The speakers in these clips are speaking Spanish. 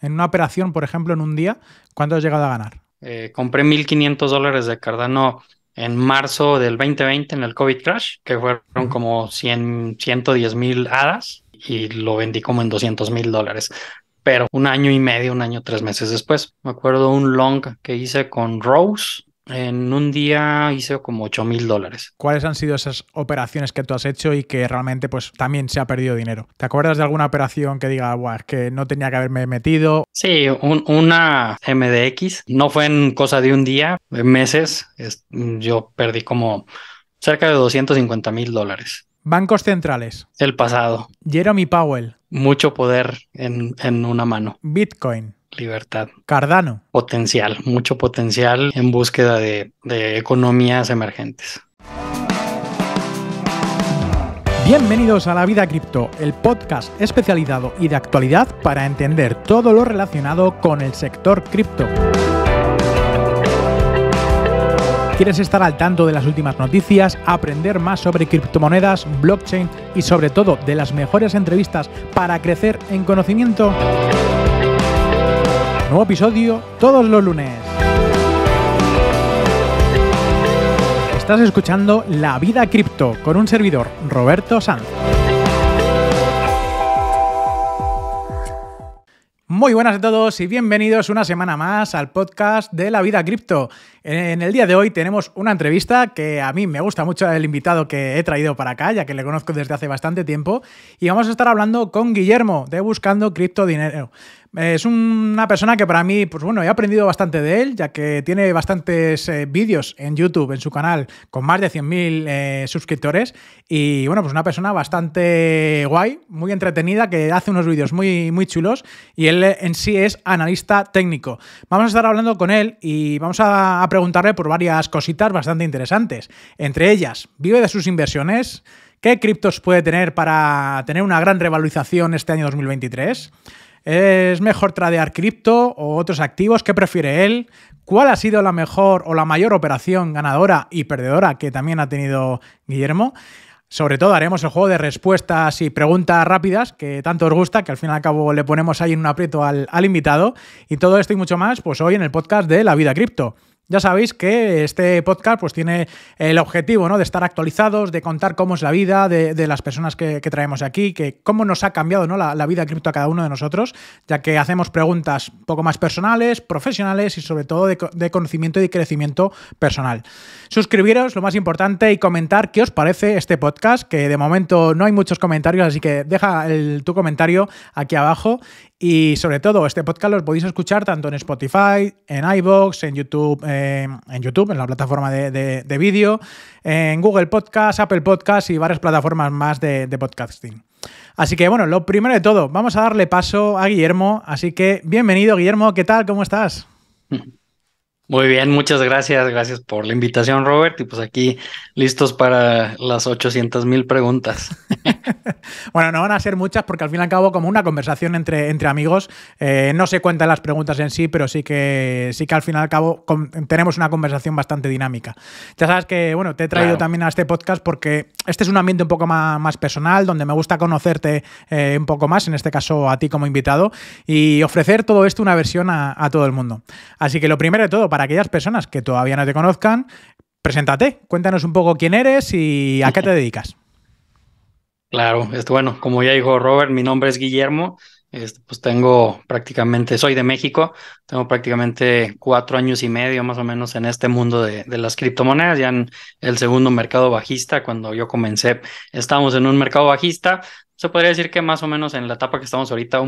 En una operación, por ejemplo, en un día, ¿cuánto has llegado a ganar? Eh, compré 1.500 dólares de Cardano en marzo del 2020 en el COVID crash, que fueron como 100, 110 mil hadas y lo vendí como en 200 mil dólares. Pero un año y medio, un año, tres meses después, me acuerdo un long que hice con Rose, en un día hice como 8 mil dólares. ¿Cuáles han sido esas operaciones que tú has hecho y que realmente pues también se ha perdido dinero? ¿Te acuerdas de alguna operación que diga, Buah, que no tenía que haberme metido? Sí, una MDX. No fue en cosa de un día, en meses. yo perdí como cerca de 250 mil dólares. Bancos centrales. El pasado. Jeremy Powell. Mucho poder en, en una mano. Bitcoin libertad. Cardano. Potencial, mucho potencial en búsqueda de, economías emergentes. Bienvenidos a La Vida Cripto, el podcast especializado y de actualidad para entender todo lo relacionado con el sector cripto. ¿Quieres estar al tanto de las últimas noticias, aprender más sobre criptomonedas, blockchain y sobre todo de las mejores entrevistas para crecer en conocimiento? Nuevo episodio todos los lunes. Estás escuchando La Vida Cripto con un servidor, Roberto Sanz. Muy buenas a todos y bienvenidos una semana más al podcast de la vida cripto. En el día de hoy tenemos una entrevista que a mí me gusta mucho el invitado que he traído para acá, ya que le conozco desde hace bastante tiempo, y vamos a estar hablando con Guillermo de Buscando Cripto Dinero. Es una persona que para mí, pues bueno, he aprendido bastante de él, ya que tiene bastantes eh, vídeos en YouTube, en su canal, con más de 100.000 eh, suscriptores. Y bueno, pues una persona bastante guay, muy entretenida, que hace unos vídeos muy, muy chulos. Y él eh, en sí es analista técnico. Vamos a estar hablando con él y vamos a, a preguntarle por varias cositas bastante interesantes. Entre ellas, ¿vive de sus inversiones? ¿Qué criptos puede tener para tener una gran revalorización este año 2023? ¿Es mejor tradear cripto o otros activos? ¿Qué prefiere él? ¿Cuál ha sido la mejor o la mayor operación ganadora y perdedora que también ha tenido Guillermo? Sobre todo haremos el juego de respuestas y preguntas rápidas que tanto os gusta, que al fin y al cabo le ponemos ahí en un aprieto al, al invitado. Y todo esto y mucho más, pues hoy en el podcast de La Vida Cripto. Ya sabéis que este podcast pues, tiene el objetivo ¿no? de estar actualizados, de contar cómo es la vida de, las personas que, traemos aquí, que cómo nos ha cambiado ¿no? la, vida cripto a cada uno de nosotros, ya que hacemos preguntas un poco más personales, profesionales y sobre todo de, conocimiento y crecimiento personal. Suscribiros, lo más importante, y comentar qué os parece este podcast, que de momento no hay muchos comentarios, así que deja tu comentario aquí abajo y sobre todo, este podcast lo podéis escuchar tanto en Spotify, en iVoox, en YouTube, en YouTube, en la plataforma de, vídeo, en Google Podcast, Apple Podcast y varias plataformas más de, de podcasting. Así que bueno, lo primero de todo, vamos a darle paso a Guillermo. Así que bienvenido, Guillermo, ¿qué tal? ¿Cómo estás? Muy bien, muchas gracias. Gracias por la invitación, Robert. Y pues aquí listos para las 800 mil preguntas. bueno, no van a ser muchas porque al fin y al cabo, como una conversación entre, entre amigos, eh, no se cuentan las preguntas en sí, pero sí que, sí que al fin y al cabo tenemos una conversación bastante dinámica. Ya sabes que, bueno, te he traído también a este podcast porque este es un ambiente un poco más, personal, donde me gusta conocerte eh, un poco más, en este caso a ti como invitado, y ofrecer todo esto una versión a, todo el mundo. Así que lo primero de todo, para aquellas personas que todavía no te conozcan, preséntate, cuéntanos un poco quién eres y a qué te dedicas. Claro, esto, bueno, como ya dijo Robert, mi nombre es Guillermo, pues tengo prácticamente, soy de México, tengo prácticamente cuatro años y medio más o menos en este mundo de, de, las criptomonedas, ya en el segundo mercado bajista, cuando yo comencé estábamos en un mercado bajista, se podría decir que más o menos en la etapa que estamos ahorita,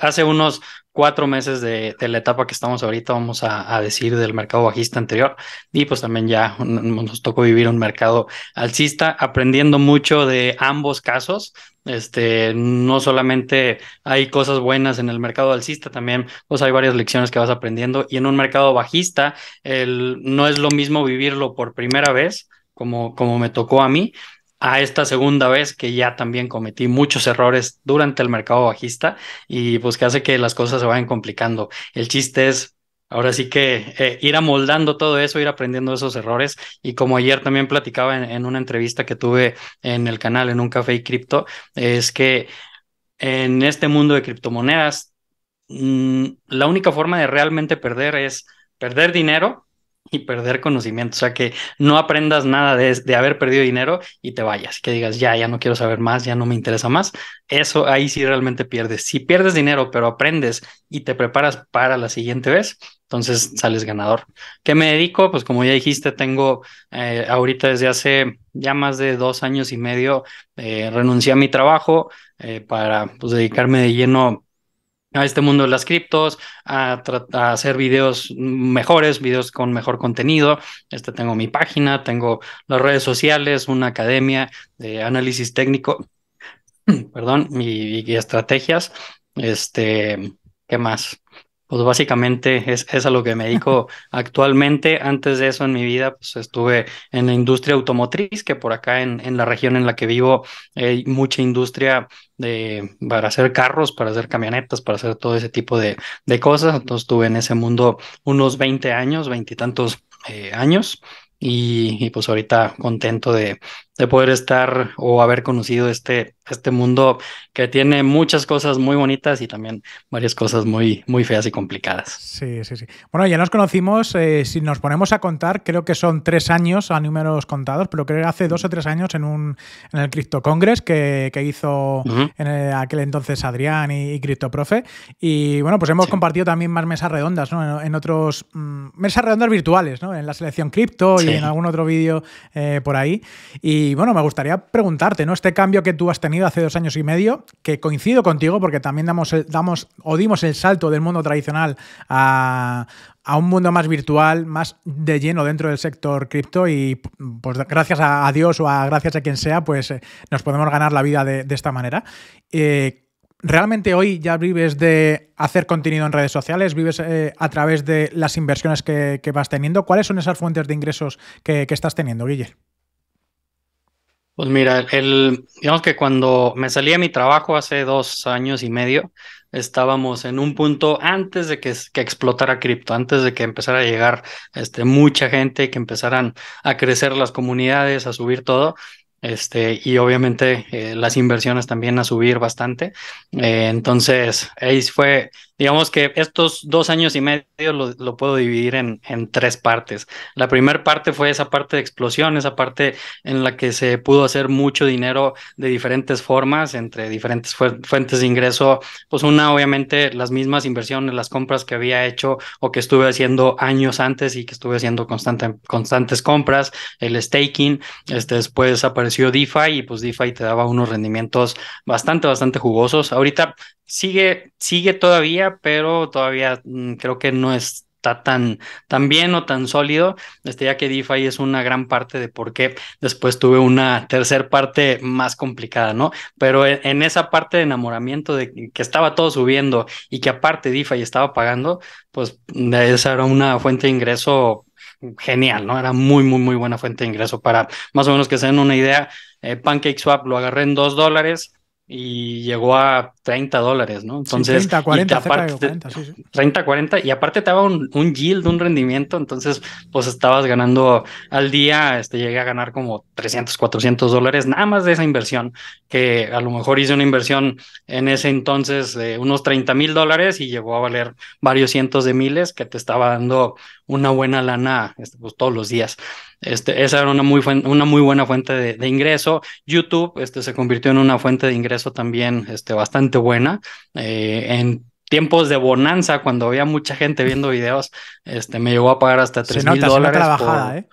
hace unos cuatro meses de, la etapa que estamos ahorita, vamos a, a, decir del mercado bajista anterior, y pues también ya nos tocó vivir un mercado alcista, aprendiendo mucho de ambos casos. Este, no solamente hay cosas buenas en el mercado alcista, también pues hay varias lecciones que vas aprendiendo y en un mercado bajista el, no es lo mismo vivirlo por primera vez como, como me tocó a mí, a esta segunda vez que ya también cometí muchos errores durante el mercado bajista y pues que hace que las cosas se vayan complicando. El chiste es ahora sí que eh, ir amoldando todo eso, ir aprendiendo esos errores. Y como ayer también platicaba en, una entrevista que tuve en el canal, en un café y cripto, es que en este mundo de criptomonedas, mm, la única forma de realmente perder es perder dinero y perder conocimiento. O sea, que no aprendas nada de, haber perdido dinero y te vayas, que digas, ya, ya no quiero saber más, ya no me interesa más. Eso ahí sí realmente pierdes. Si pierdes dinero, pero aprendes y te preparas para la siguiente vez, entonces sales ganador. ¿Qué me dedico? Pues como ya dijiste, tengo eh, ahorita desde hace ya más de dos años y medio, eh, renuncié a mi trabajo eh, para pues, dedicarme de lleno a este mundo de las criptos, a, hacer videos mejores, videos con mejor contenido. Este tengo mi página, tengo las redes sociales, una academia de análisis técnico, perdón, y, y estrategias. Este, ¿qué más? Pues básicamente es, a lo que me dedico actualmente. Antes de eso en mi vida, pues estuve en la industria automotriz, que por acá en, la región en la que vivo hay mucha industria de, para hacer carros, para hacer camionetas, para hacer todo ese tipo de, cosas. Entonces estuve en ese mundo unos 20 años, veintitantos tantos eh, años. y, pues ahorita contento de, de poder estar o haber conocido este, este mundo que tiene muchas cosas muy bonitas y también varias cosas muy, muy feas y complicadas. Sí, sí, sí. Bueno, ya nos conocimos, eh, si nos ponemos a contar, creo que son tres años a números contados, pero creo que hace dos o tres años en, un, en el Crypto Congress que, hizo en aquel entonces Adrián y, Crypto Profe. Y bueno, pues hemos compartido también más mesas redondas, ¿no? En, otros... Mm, mesas redondas virtuales, ¿no? En la selección cripto y en algún otro vídeo eh, por ahí. Y y bueno, me gustaría preguntarte, ¿no? Este cambio que tú has tenido hace dos años y medio, que coincido contigo porque también damos, damos o dimos el salto del mundo tradicional a, un mundo más virtual, más de lleno dentro del sector cripto y pues gracias a Dios o a gracias a quien sea, pues eh, nos podemos ganar la vida de, esta manera. Eh, ¿Realmente hoy ya vives de hacer contenido en redes sociales? ¿Vives eh, a través de las inversiones que, vas teniendo? ¿Cuáles son esas fuentes de ingresos que, estás teniendo, Guillermo? Pues mira, el, digamos que cuando me salí mi trabajo hace dos años y medio, estábamos en un punto antes de que, que explotara cripto, antes de que empezara a llegar este, mucha gente, que empezaran a crecer las comunidades, a subir todo. Este, y obviamente eh, las inversiones también a subir bastante. Eh, entonces, ahí fue Digamos que estos dos años y medio lo, puedo dividir en, en, tres partes. La primera parte fue esa parte de explosión, esa parte en la que se pudo hacer mucho dinero de diferentes formas, entre diferentes fuentes de ingreso. Pues una, obviamente, las mismas inversiones, las compras que había hecho o que estuve haciendo años antes y que estuve haciendo constante, constantes compras, el staking. Este, después apareció DeFi y pues DeFi te daba unos rendimientos bastante, bastante jugosos. Ahorita sigue, sigue todavía pero todavía mm, creo que no está tan, tan bien o tan sólido, este, ya que DeFi es una gran parte de por qué después tuve una tercera parte más complicada, ¿no? Pero e, en, esa parte de enamoramiento de que estaba todo subiendo y que aparte DeFi estaba pagando, pues esa era una fuente de ingreso genial, ¿no? Era muy, muy, muy buena fuente de ingreso para más o menos que se den una idea. Eh, Pancake Swap lo agarré en dos dólares, y llegó a 30 dólares, ¿no? Entonces, 30, 40, y aparte, 40, 30, 40, y aparte te daba un, yield, un rendimiento, entonces, pues estabas ganando al día, este, llegué a ganar como 300, 400 dólares, nada más de esa inversión, que a lo mejor hice una inversión en ese entonces de unos 30 mil dólares y llegó a valer varios cientos de miles, que te estaba dando una buena lana, este, pues todos los días. Este, esa era una muy, una muy buena fuente de, ingreso. YouTube este, se convirtió en una fuente de ingreso también este, bastante buena. Eh, en tiempos de bonanza, cuando había mucha gente viendo videos, este, me llegó a pagar hasta 3 mil dólares. ¿eh?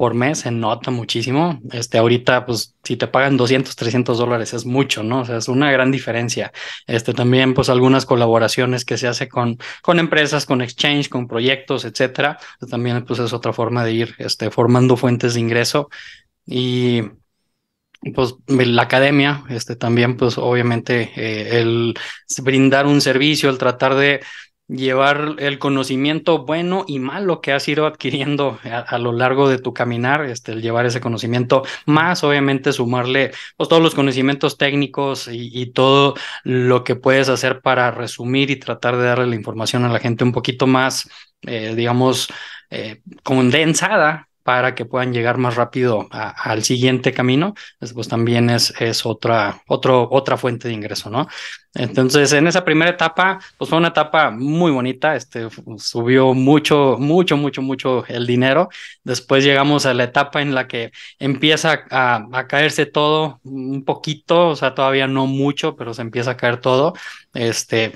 por mes se nota muchísimo. Este, ahorita, pues, si te pagan 200, 300 dólares es mucho, ¿no? O sea, es una gran diferencia. Este, también, pues, algunas colaboraciones que se hace con, con empresas, con exchange, con proyectos, etcétera. Pues, también, pues, es otra forma de ir, este, formando fuentes de ingreso. Y, pues la academia, este también, pues obviamente eh, el brindar un servicio, el tratar de llevar el conocimiento bueno y malo que has ido adquiriendo a, lo largo de tu caminar, este, el llevar ese conocimiento, más obviamente sumarle pues, todos los conocimientos técnicos y, todo lo que puedes hacer para resumir y tratar de darle la información a la gente un poquito más, eh, digamos, eh, condensada para que puedan llegar más rápido al siguiente camino, pues, pues también es, es otra, otro, otra fuente de ingreso, ¿no? Entonces, en esa primera etapa, pues fue una etapa muy bonita, este, subió mucho, mucho, mucho, mucho el dinero. Después llegamos a la etapa en la que empieza a, a caerse todo un poquito, o sea, todavía no mucho, pero se empieza a caer todo. Este,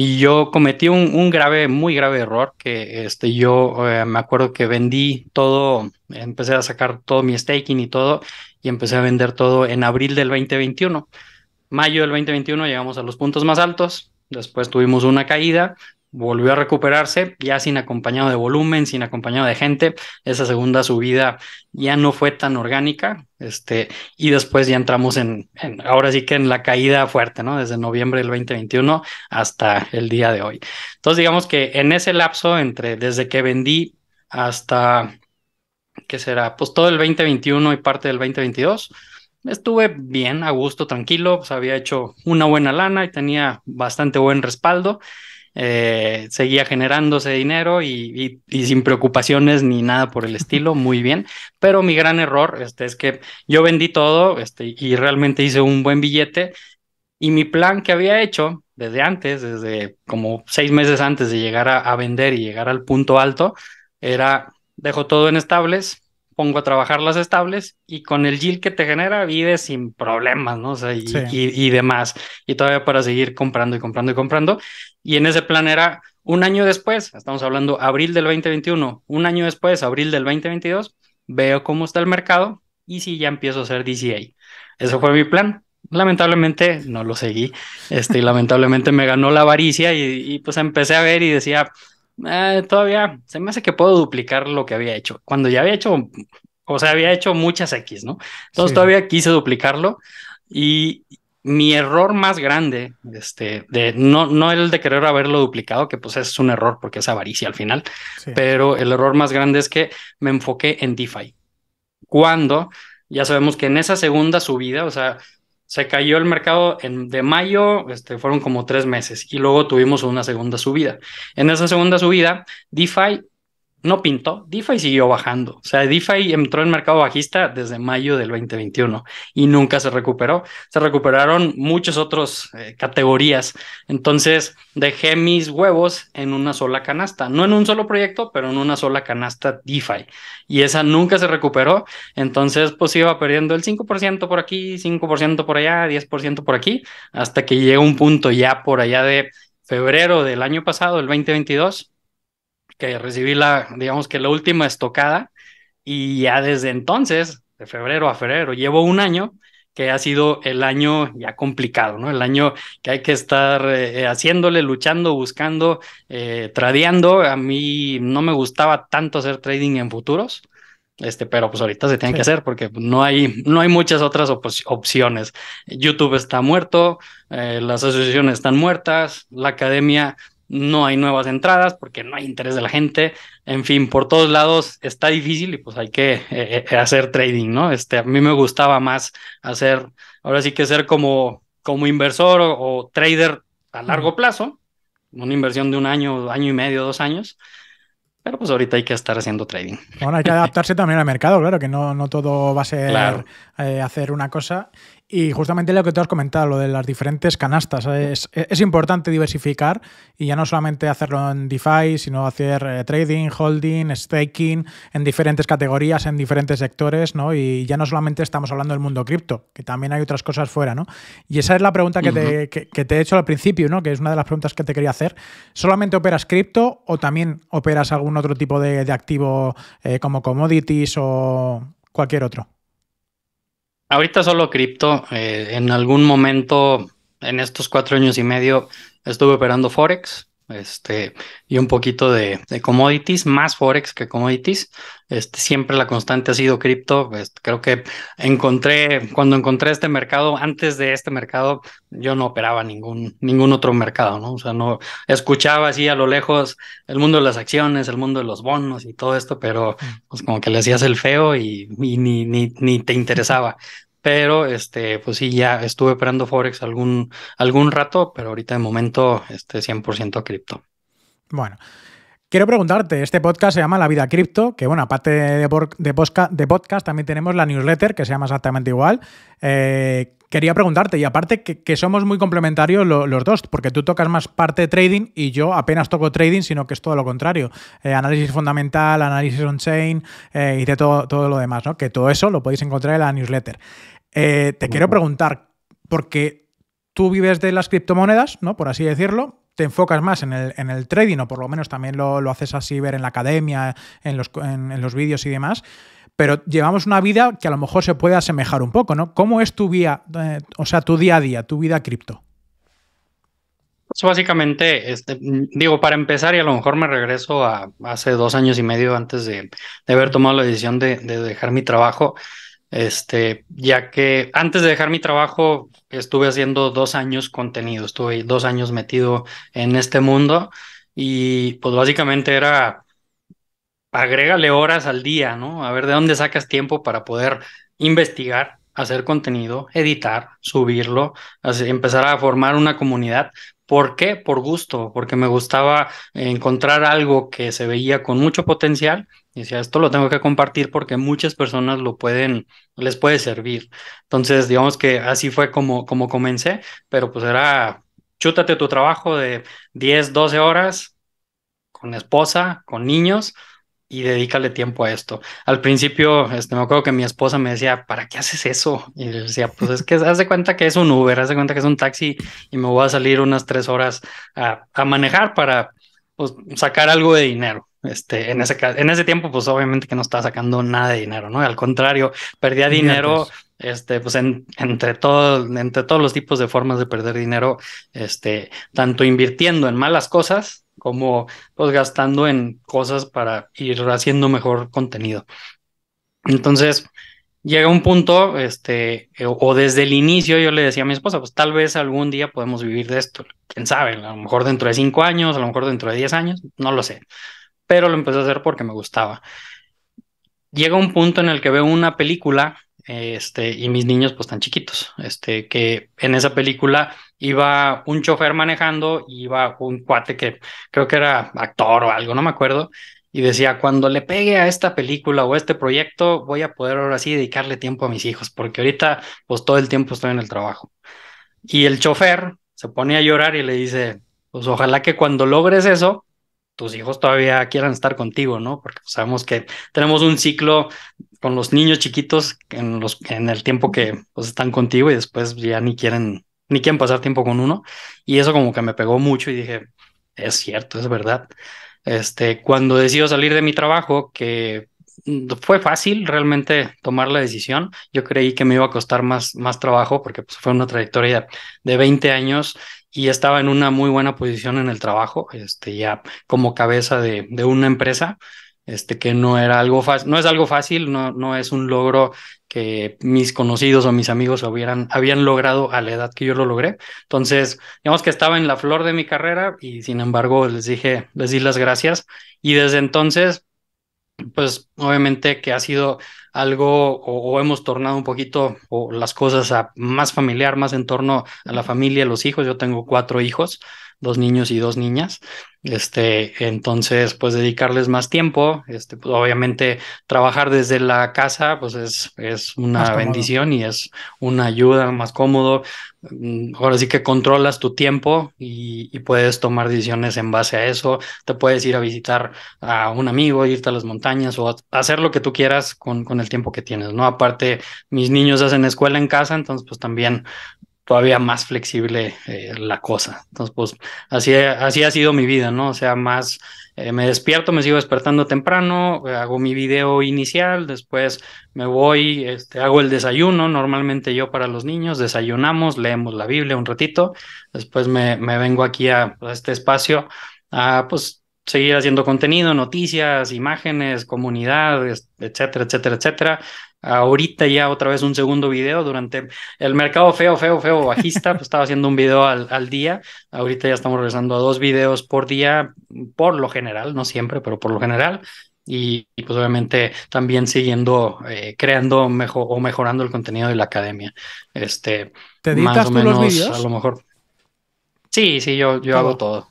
y yo cometí un, grave, muy grave error, que este, yo eh, me acuerdo que vendí todo, empecé a sacar todo mi staking y todo, y empecé a vender todo en abril del 2021. Mayo del 2021 llegamos a los puntos más altos, después tuvimos una caída, volvió a recuperarse, ya sin acompañado de volumen, sin acompañado de gente. Esa segunda subida ya no fue tan orgánica, este, y después ya entramos en, ahora sí que en la caída fuerte, ¿no? Desde noviembre del 2021 hasta el día de hoy. Entonces, digamos que en ese lapso entre desde que vendí hasta que será pues todo el 2021 y parte del 2022 estuve bien, a gusto, tranquilo, pues había hecho una buena lana y tenía bastante buen respaldo. Eh, seguía generándose dinero y, sin preocupaciones ni nada por el estilo, muy bien. Pero mi gran error este, es que yo vendí todo este, y realmente hice un buen billete y mi plan que había hecho desde antes, desde como seis meses antes de llegar a vender y llegar al punto alto, era dejo todo en estables, pongo a trabajar las estables y con el yield que te genera vives sin problemas, ¿no? O sea, y, y, y, demás. Y todavía para seguir comprando y comprando y comprando. Y en ese plan era un año después, estamos hablando abril del 2021, un año después, abril del 2022, veo cómo está el mercado y si ya empiezo a hacer DCA. Eso fue mi plan. Lamentablemente no lo seguí, este, y lamentablemente me ganó la avaricia y, y pues empecé a ver y decía, eh, todavía se me hace que puedo duplicar lo que había hecho. Cuando ya había hecho, o sea, había hecho muchas X, ¿no? Entonces todavía quise duplicarlo y mi error más grande, este, de no, no el de querer haberlo duplicado, que pues es un error porque es avaricia al final, pero el error más grande es que me enfoqué en DeFi. Cuando ya sabemos que en esa segunda subida, o sea, se cayó el mercado en, de mayo, este, fueron como tres meses y luego tuvimos una segunda subida. En esa segunda subida, DeFi no pintó, DeFi siguió bajando. O sea, DeFi entró en mercado bajista desde mayo del 2021 y nunca se recuperó. Se recuperaron muchas otras eh, categorías. Entonces, dejé mis huevos en una sola canasta, no en un solo proyecto, pero en una sola canasta DeFi. Y esa nunca se recuperó. Entonces, pues iba perdiendo el 5% por aquí, 5% por allá, 10% por aquí, hasta que llega un punto ya por allá de febrero del año pasado, el 2022 que recibí la, digamos que la última estocada y ya desde entonces, de febrero a febrero, llevo un año que ha sido el año ya complicado, ¿no? El año que hay que estar eh, eh, haciéndole, luchando, buscando, eh, tradeando. A mí no me gustaba tanto hacer trading en futuros, este, pero pues ahorita se tiene que hacer porque no hay, no hay muchas otras opciones. YouTube está muerto, eh, las asociaciones están muertas, la academia no hay nuevas entradas porque no hay interés de la gente, en fin, por todos lados está difícil y pues hay que eh, eh, hacer trading, ¿no? Este, a mí me gustaba más hacer, ahora sí que ser como, como inversor o, trader a largo plazo, una inversión de un año, año y medio, dos años, pero pues ahorita hay que estar haciendo trading. Bueno, hay que adaptarse también al mercado, claro, que no, no todo va a ser eh, hacer una cosa. Y justamente lo que tú has comentado, lo de las diferentes canastas, es, importante diversificar y ya no solamente hacerlo en DeFi, sino hacer eh, trading, holding, staking en diferentes categorías, en diferentes sectores, ¿no? Y ya no solamente estamos hablando del mundo cripto, que también hay otras cosas fuera, ¿no? Y esa es la pregunta que, te, he hecho al principio, ¿no? Que es una de las preguntas que te quería hacer. ¿Solamente operas cripto o también operas algún otro tipo de, activo eh, como commodities o cualquier otro? Ahorita solo cripto. Eh, en algún momento, en estos cuatro años y medio, estuve operando Forex este, y un poquito de, commodities, más Forex que commodities. Este, siempre la constante ha sido cripto. Este, creo que encontré, cuando encontré este mercado, antes de este mercado, yo no operaba ningún, ningún otro mercado, ¿no? O sea, no escuchaba así a lo lejos el mundo de las acciones, el mundo de los bonos y todo esto, pero mm. pues como que le hacías el feo y, ni, ni, ni te interesaba pero este, pues sí, ya estuve operando Forex algún, algún rato, pero ahorita de momento este 100% cripto. Bueno, Quiero preguntarte, este podcast se llama La Vida Cripto, que bueno, aparte de, podcast también tenemos la newsletter, que se llama exactamente igual. Eh, quería preguntarte, y aparte que, somos muy complementarios los dos, porque tú tocas más parte de trading y yo apenas toco trading, sino que es todo lo contrario. Eh, análisis fundamental, análisis on-chain eh, y de todo, todo lo demás, ¿no? Que todo eso lo podéis encontrar en la newsletter. te quiero preguntar, porque tú vives de las criptomonedas, ¿no? Por así decirlo, te enfocas más en el, en el, trading, o por lo menos también lo, haces así ver en la academia, en los, en, los vídeos y demás, pero llevamos una vida que a lo mejor se puede asemejar un poco, ¿no? ¿Cómo es tu vida eh, o sea, tu día a día, tu vida cripto? eso pues básicamente, este, digo, para empezar, y a lo mejor me regreso a hace dos años y medio antes de, de haber tomado la decisión de, de dejar mi trabajo, este, ya que antes de dejar mi trabajo estuve haciendo dos años contenido, estuve dos años metido en este mundo y pues básicamente era, agrégale horas al día, ¿no? A ver de dónde sacas tiempo para poder investigar, hacer contenido, editar, subirlo, empezar a formar una comunidad. ¿Por qué? Por gusto, porque me gustaba encontrar algo que se veía con mucho potencial y decía, esto lo tengo que compartir porque muchas personas lo pueden, les puede servir. Entonces, digamos que así fue como, como comencé, pero pues era, chútate tu trabajo de 10, 12 horas con esposa, con niños y dedícale tiempo a esto. Al principio, este, me acuerdo que mi esposa me decía, ¿para qué haces eso? Y le decía, pues es que haz de cuenta que es un Uber, haz de cuenta que es un taxi y me voy a salir unas tres horas a, a manejar para pues, sacar algo de dinero. Este, en, ese, en ese tiempo, pues obviamente que no estaba sacando nada de dinero, ¿no? Al contrario, perdía dinero, este, pues entre, entre todos los tipos de formas de perder dinero, este, tanto invirtiendo en malas cosas como pues gastando en cosas para ir haciendo mejor contenido. Entonces, llega un punto, este, eh, o desde el inicio yo le decía a mi esposa, pues tal vez algún día podemos vivir de esto, quién sabe, a lo mejor dentro de cinco años, a lo mejor dentro de diez años, no lo sé pero lo empecé a hacer porque me gustaba. Llega un punto en el que veo una película este, y mis niños pues tan chiquitos, este, que en esa película iba un chofer manejando, y iba un cuate que creo que era actor o algo, no me acuerdo, y decía, cuando le pegue a esta película o a este proyecto, voy a poder ahora sí dedicarle tiempo a mis hijos, porque ahorita pues todo el tiempo estoy en el trabajo. Y el chofer se pone a llorar y le dice, pues ojalá que cuando logres eso, tus hijos todavía quieran estar contigo, ¿no? Porque sabemos que tenemos un ciclo con los niños chiquitos en, el tiempo que pues, están contigo y después ya ni quieren, ni quieren pasar tiempo con uno. Y eso como que me pegó mucho y dije, es cierto, es verdad. Este, cuando decido salir de mi trabajo, que fue fácil realmente tomar la decisión. Yo creí que me iba a costar más, más trabajo porque pues, fue una trayectoria de 20 años y estaba en una muy buena posición en el trabajo, este, ya como cabeza de, una empresa, este, que no era algo fácil, no es algo fácil, no, no es un logro que mis conocidos o mis amigos hubieran, habían logrado a la edad que yo lo logré. Entonces, digamos que estaba en la flor de mi carrera y sin embargo les dije, les di las gracias y desde entonces, pues obviamente que ha sido algo o, hemos tornado un poquito o las cosas a, más familiar, más en torno a la familia, los hijos. Yo tengo cuatro hijos, dos niños y dos niñas. Este, entonces, pues dedicarles más tiempo, este, pues, obviamente trabajar desde la casa, pues es, es una bendición y es una ayuda más cómodo. Mm, ahora sí que controlas tu tiempo y, puedes tomar decisiones en base a eso. Te puedes ir a visitar a un amigo, irte a las montañas o hacer lo que tú quieras con, con el tiempo que tienes, ¿no? Aparte, mis niños hacen escuela en casa, entonces pues también todavía más flexible eh, la cosa. Entonces, pues así, así ha sido mi vida, ¿no? O sea, más eh, me despierto, me sigo despertando temprano, hago mi video inicial, después me voy, este, hago el desayuno, normalmente yo para los niños, desayunamos, leemos la Biblia un ratito, después me, me vengo aquí a, este espacio a pues seguir haciendo contenido, noticias, imágenes, comunidad, etcétera, etcétera, etcétera ahorita ya otra vez un segundo video durante el mercado feo, feo, feo, bajista, pues, estaba haciendo un video al, día, ahorita ya estamos regresando a dos videos por día, por lo general, no siempre, pero por lo general. Y, pues obviamente también siguiendo eh, creando mejor o mejorando el contenido de la academia. Este, ¿Te editas menos, los videos? A lo mejor. Sí, sí, yo, yo hago todo.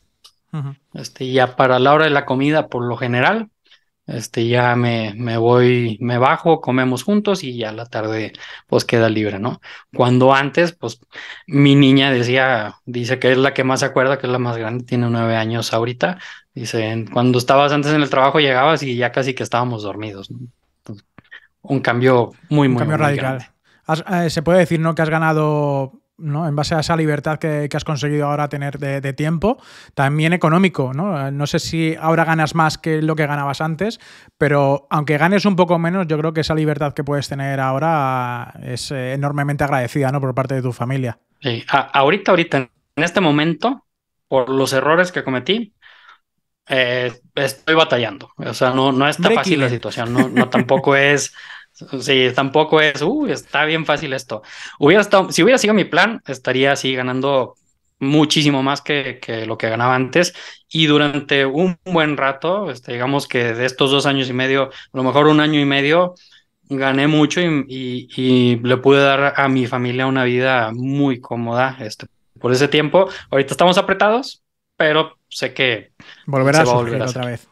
este, ya para la hora de la comida, por lo general, este, ya me, me voy, me bajo, comemos juntos y ya la tarde pues queda libre, ¿no? Cuando antes, pues mi niña decía, dice que es la que más se acuerda, que es la más grande, tiene nueve años ahorita, dice, cuando estabas antes en el trabajo llegabas y ya casi que estábamos dormidos, un cambio muy, muy, cambio radical. Eh, se puede decir, ¿no? Que has ganado en base a esa libertad que, has conseguido ahora tener de, tiempo, también económico, ¿no? Eh, no sé si ahora ganas más que lo que ganabas antes, pero aunque ganes un poco menos, yo creo que esa libertad que puedes tener ahora es eh, enormemente agradecida, ¿no? Por parte de tu familia. Sí, ahorita, ahorita, en este momento, por los errores que cometí, eh, estoy batallando. O sea, no, no está fácil la situación, no tampoco es... Sí, tampoco es, está bien fácil esto. Hubiera si hubiera sido mi plan, estaría así ganando muchísimo más que, lo que ganaba antes y durante un buen rato, este, digamos que de estos dos años y medio, a lo mejor un año y medio, gané mucho y, le pude dar a mi familia una vida muy cómoda este, por ese tiempo. Ahorita estamos apretados, pero sé que volverá a, volver otra vez.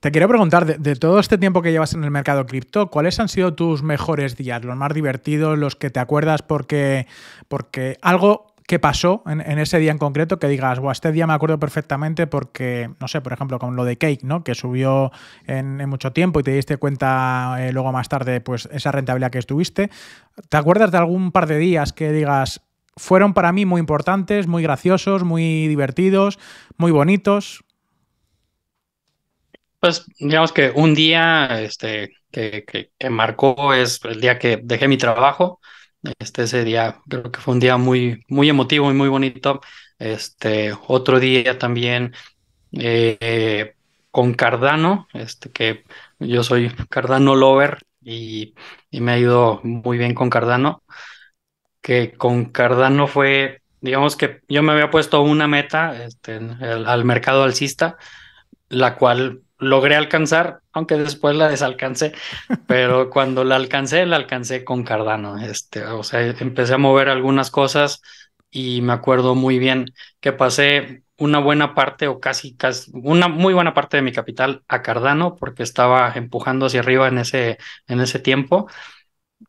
Te quiero preguntar, de, todo este tiempo que llevas en el mercado cripto, ¿cuáles han sido tus mejores días, los más divertidos, los que te acuerdas porque, porque algo que pasó en, ese día en concreto que digas, o este día me acuerdo perfectamente porque, no sé, por ejemplo, con lo de Cake, ¿no? Que subió en, mucho tiempo y te diste cuenta eh, luego más tarde, pues, esa rentabilidad que estuviste. ¿Te acuerdas de algún par de días que digas, fueron para mí muy importantes, muy graciosos, muy divertidos, muy bonitos? Pues digamos que un día este, que, que, marcó es el día que dejé mi trabajo. Este, ese día creo que fue un día muy, muy emotivo y muy bonito. Este, otro día también eh, con Cardano, este, que yo soy Cardano Lover y, me ha ido muy bien con Cardano. Que con Cardano fue digamos que yo me había puesto una meta este, al mercado alcista, la cual logré alcanzar, aunque después la desalcancé, pero cuando la alcancé, la alcancé con Cardano. Este, o sea, empecé a mover algunas cosas y me acuerdo muy bien que pasé una buena parte o casi, casi una muy buena parte de mi capital a Cardano porque estaba empujando hacia arriba en ese, en ese tiempo.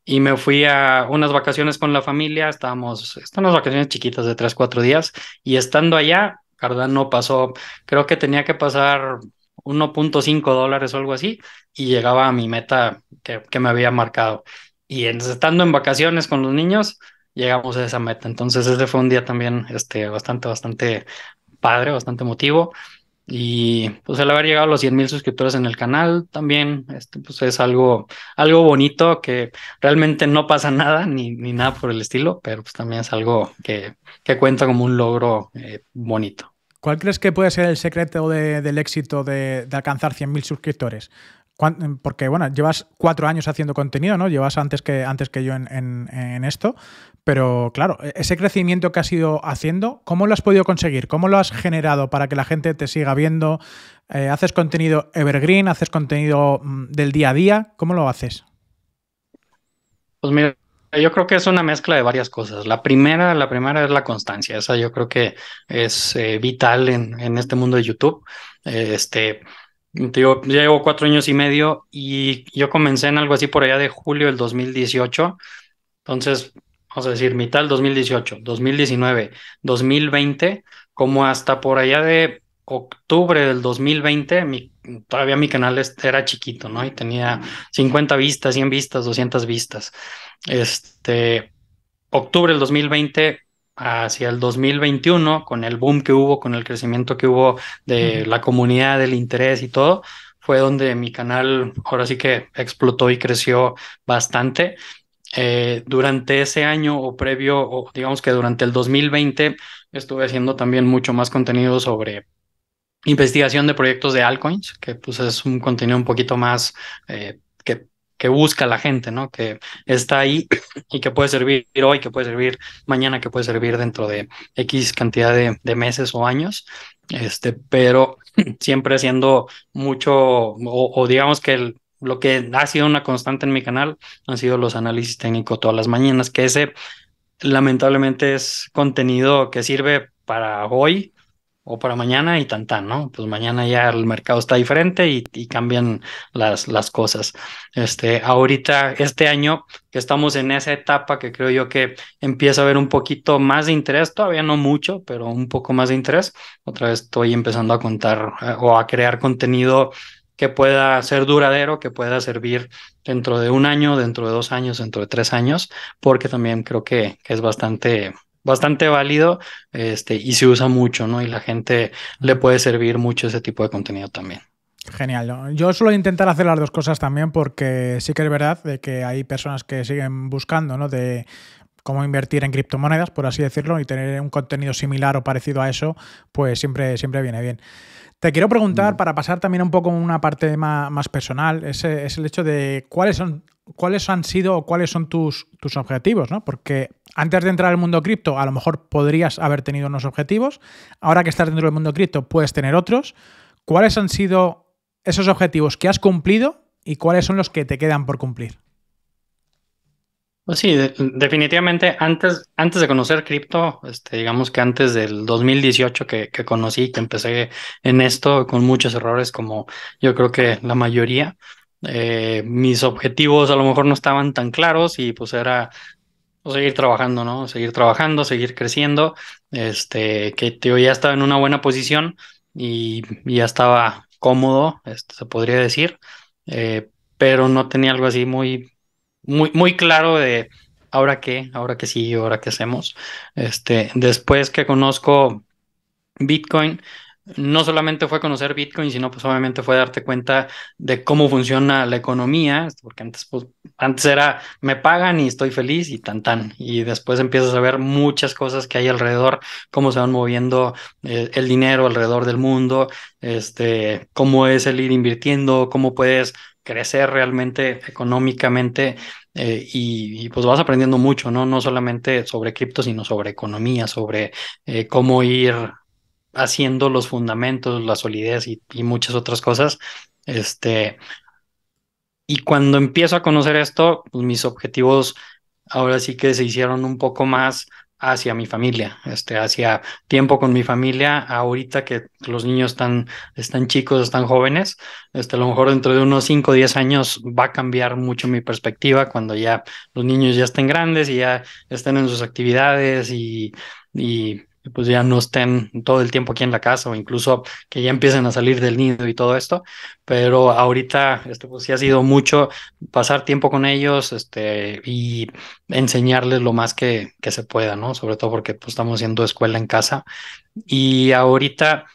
Y me fui a unas vacaciones con la familia, estábamos, están unas vacaciones chiquitas de tres, cuatro días, y estando allá, Cardano pasó, creo que tenía que pasar 1.5 dólares o algo así, y llegaba a mi meta que, me había marcado. Y estando en vacaciones con los niños, llegamos a esa meta. Entonces, este fue un día también este, bastante, bastante padre, bastante emotivo. Y pues el haber llegado a los 100 mil suscriptores en el canal también, este, pues es algo, algo bonito que realmente no pasa nada ni, ni nada por el estilo, pero pues también es algo que, que cuenta como un logro eh, bonito. ¿Cuál crees que puede ser el secreto del éxito de, de alcanzar 100.000 suscriptores? Porque, bueno, llevas cuatro años haciendo contenido, ¿no? Llevas antes que, antes que yo en, esto. Pero, claro, e-, ese crecimiento que has ido haciendo, ¿cómo lo has podido conseguir? ¿Cómo lo has generado para que la gente te siga viendo? Eh, ¿Haces contenido evergreen? ¿Haces contenido mm, del día a día? ¿Cómo lo haces? Pues mira, yo creo que es una mezcla de varias cosas. La primera, la primera es la constancia. Esa yo creo que es eh, vital en, en, este mundo de YouTube. este, yo llevo cuatro años y medio y yo comencé en algo así por allá de julio del 2018. Entonces, vamos a decir, mitad del 2018, 2019, 2020, como hasta por allá de octubre del 2020, todavía mi canal era chiquito, ¿no? Y tenía 50 vistas, 100 vistas, 200 vistas. Este, octubre del 2020 hacia el 2021, con el boom que hubo, con el crecimiento que hubo de la comunidad, del interés y todo, fue donde mi canal ahora sí que explotó y creció bastante. Eh, durante ese año o previo, o digamos que durante el 2020, estuve haciendo también mucho más contenido sobre investigación de proyectos de altcoins, que pues es un contenido un poquito más eh, que busca la gente, ¿no? Que está ahí y que puede servir hoy, que puede servir mañana, que puede servir dentro de X cantidad de, meses o años, este, pero siempre haciendo mucho, o, digamos que lo que ha sido una constante en mi canal han sido los análisis técnicos todas las mañanas, que ese lamentablemente es contenido que sirve para hoy, o para mañana y tan ¿no? Pues mañana ya el mercado está diferente y, cambian las, las, cosas. Este, ahorita, este año que estamos en esa etapa que creo yo que empieza a haber un poquito más de interés, todavía no mucho, pero un poco más de interés. Otra vez estoy empezando a contar eh, o a crear contenido que pueda ser duradero, que pueda servir dentro de un año, dentro de dos años, dentro de tres años, porque también creo que es bastante bastante válido este, y se usa mucho, ¿no? Y la gente le puede servir mucho ese tipo de contenido también. Genial. Yo suelo intentar hacer las dos cosas también porque sí que es verdad de que hay personas que siguen buscando, ¿no? De cómo invertir en criptomonedas, por así decirlo, y tener un contenido similar o parecido a eso, pues siempre, siempre viene bien. Te quiero preguntar, mm. para pasar también un poco a una parte más, personal, es, el hecho de cuáles son cuáles han sido o cuáles son tus, tus objetivos, ¿no? Porque antes de entrar al mundo cripto, a lo mejor podrías haber tenido unos objetivos. Ahora que estás dentro del mundo cripto, puedes tener otros. ¿Cuáles han sido esos objetivos que has cumplido y cuáles son los que te quedan por cumplir? Pues sí, definitivamente antes, antes de conocer cripto, este, digamos que antes del 2018 que, que conocí, que empecé en esto con muchos errores, como yo creo que la mayoría, eh, mis objetivos a lo mejor no estaban tan claros y pues era pues, seguir trabajando, ¿no? Seguir trabajando, seguir creciendo, este, que yo ya estaba en una buena posición y, ya estaba cómodo, este, se podría decir, eh, pero no tenía algo así muy muy, muy claro de ahora qué, ahora qué sí, ahora qué hacemos. Este, después que conozco Bitcoin, no solamente fue conocer Bitcoin, sino pues obviamente fue darte cuenta de cómo funciona la economía, porque antes, pues, antes era me pagan y estoy feliz y tan tan, y después empiezas a ver muchas cosas que hay alrededor, cómo se van moviendo eh, el dinero alrededor del mundo, este, cómo es el ir invirtiendo, cómo puedes crecer realmente económicamente eh, y, pues vas aprendiendo mucho, ¿no? No solamente sobre cripto, sino sobre economía, sobre eh, cómo ir haciendo los fundamentos, la solidez y, muchas otras cosas. Este, y cuando empiezo a conocer esto, pues, mis objetivos ahora sí que se hicieron un poco más hacia mi familia, este, hacia tiempo con mi familia, ahorita que los niños están, están chicos, están jóvenes, este, a lo mejor dentro de unos 5 o 10 años va a cambiar mucho mi perspectiva cuando ya los niños ya estén grandes y ya estén en sus actividades y, y pues ya no estén todo el tiempo aquí en la casa o incluso que ya empiecen a salir del nido y todo esto, pero ahorita este, pues sí ha sido mucho pasar tiempo con ellos este, y enseñarles lo más que, que se pueda, ¿no? Sobre todo porque pues, estamos haciendo escuela en casa y ahorita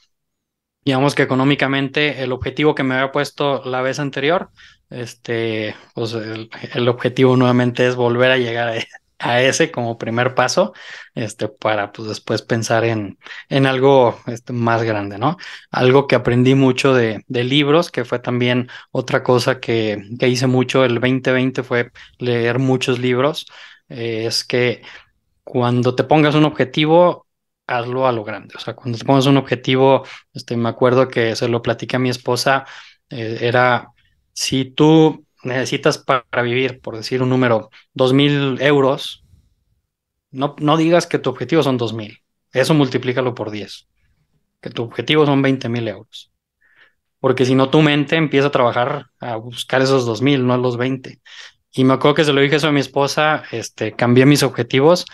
digamos que económicamente el objetivo que me había puesto la vez anterior, este, pues el, el objetivo nuevamente es volver a llegar a a ese como primer paso, este, para pues después pensar en, en algo este, más grande, ¿no? Algo que aprendí mucho de, de libros, que fue también otra cosa que, que, hice mucho el 2020 fue leer muchos libros, eh, es que cuando te pongas un objetivo, hazlo a lo grande, o sea, cuando te pongas un objetivo, este, me acuerdo que se lo platiqué a mi esposa, eh, era, si tú necesitas para vivir, por decir un número, dos mil euros, no, no digas que tu objetivo son dos mil. Eso multiplícalo por 10. Que tu objetivo son 20 mil euros. Porque si no, tu mente empieza a trabajar a buscar esos dos mil, no los 20. Y me acuerdo que se lo dije eso a mi esposa, este, cambié mis objetivos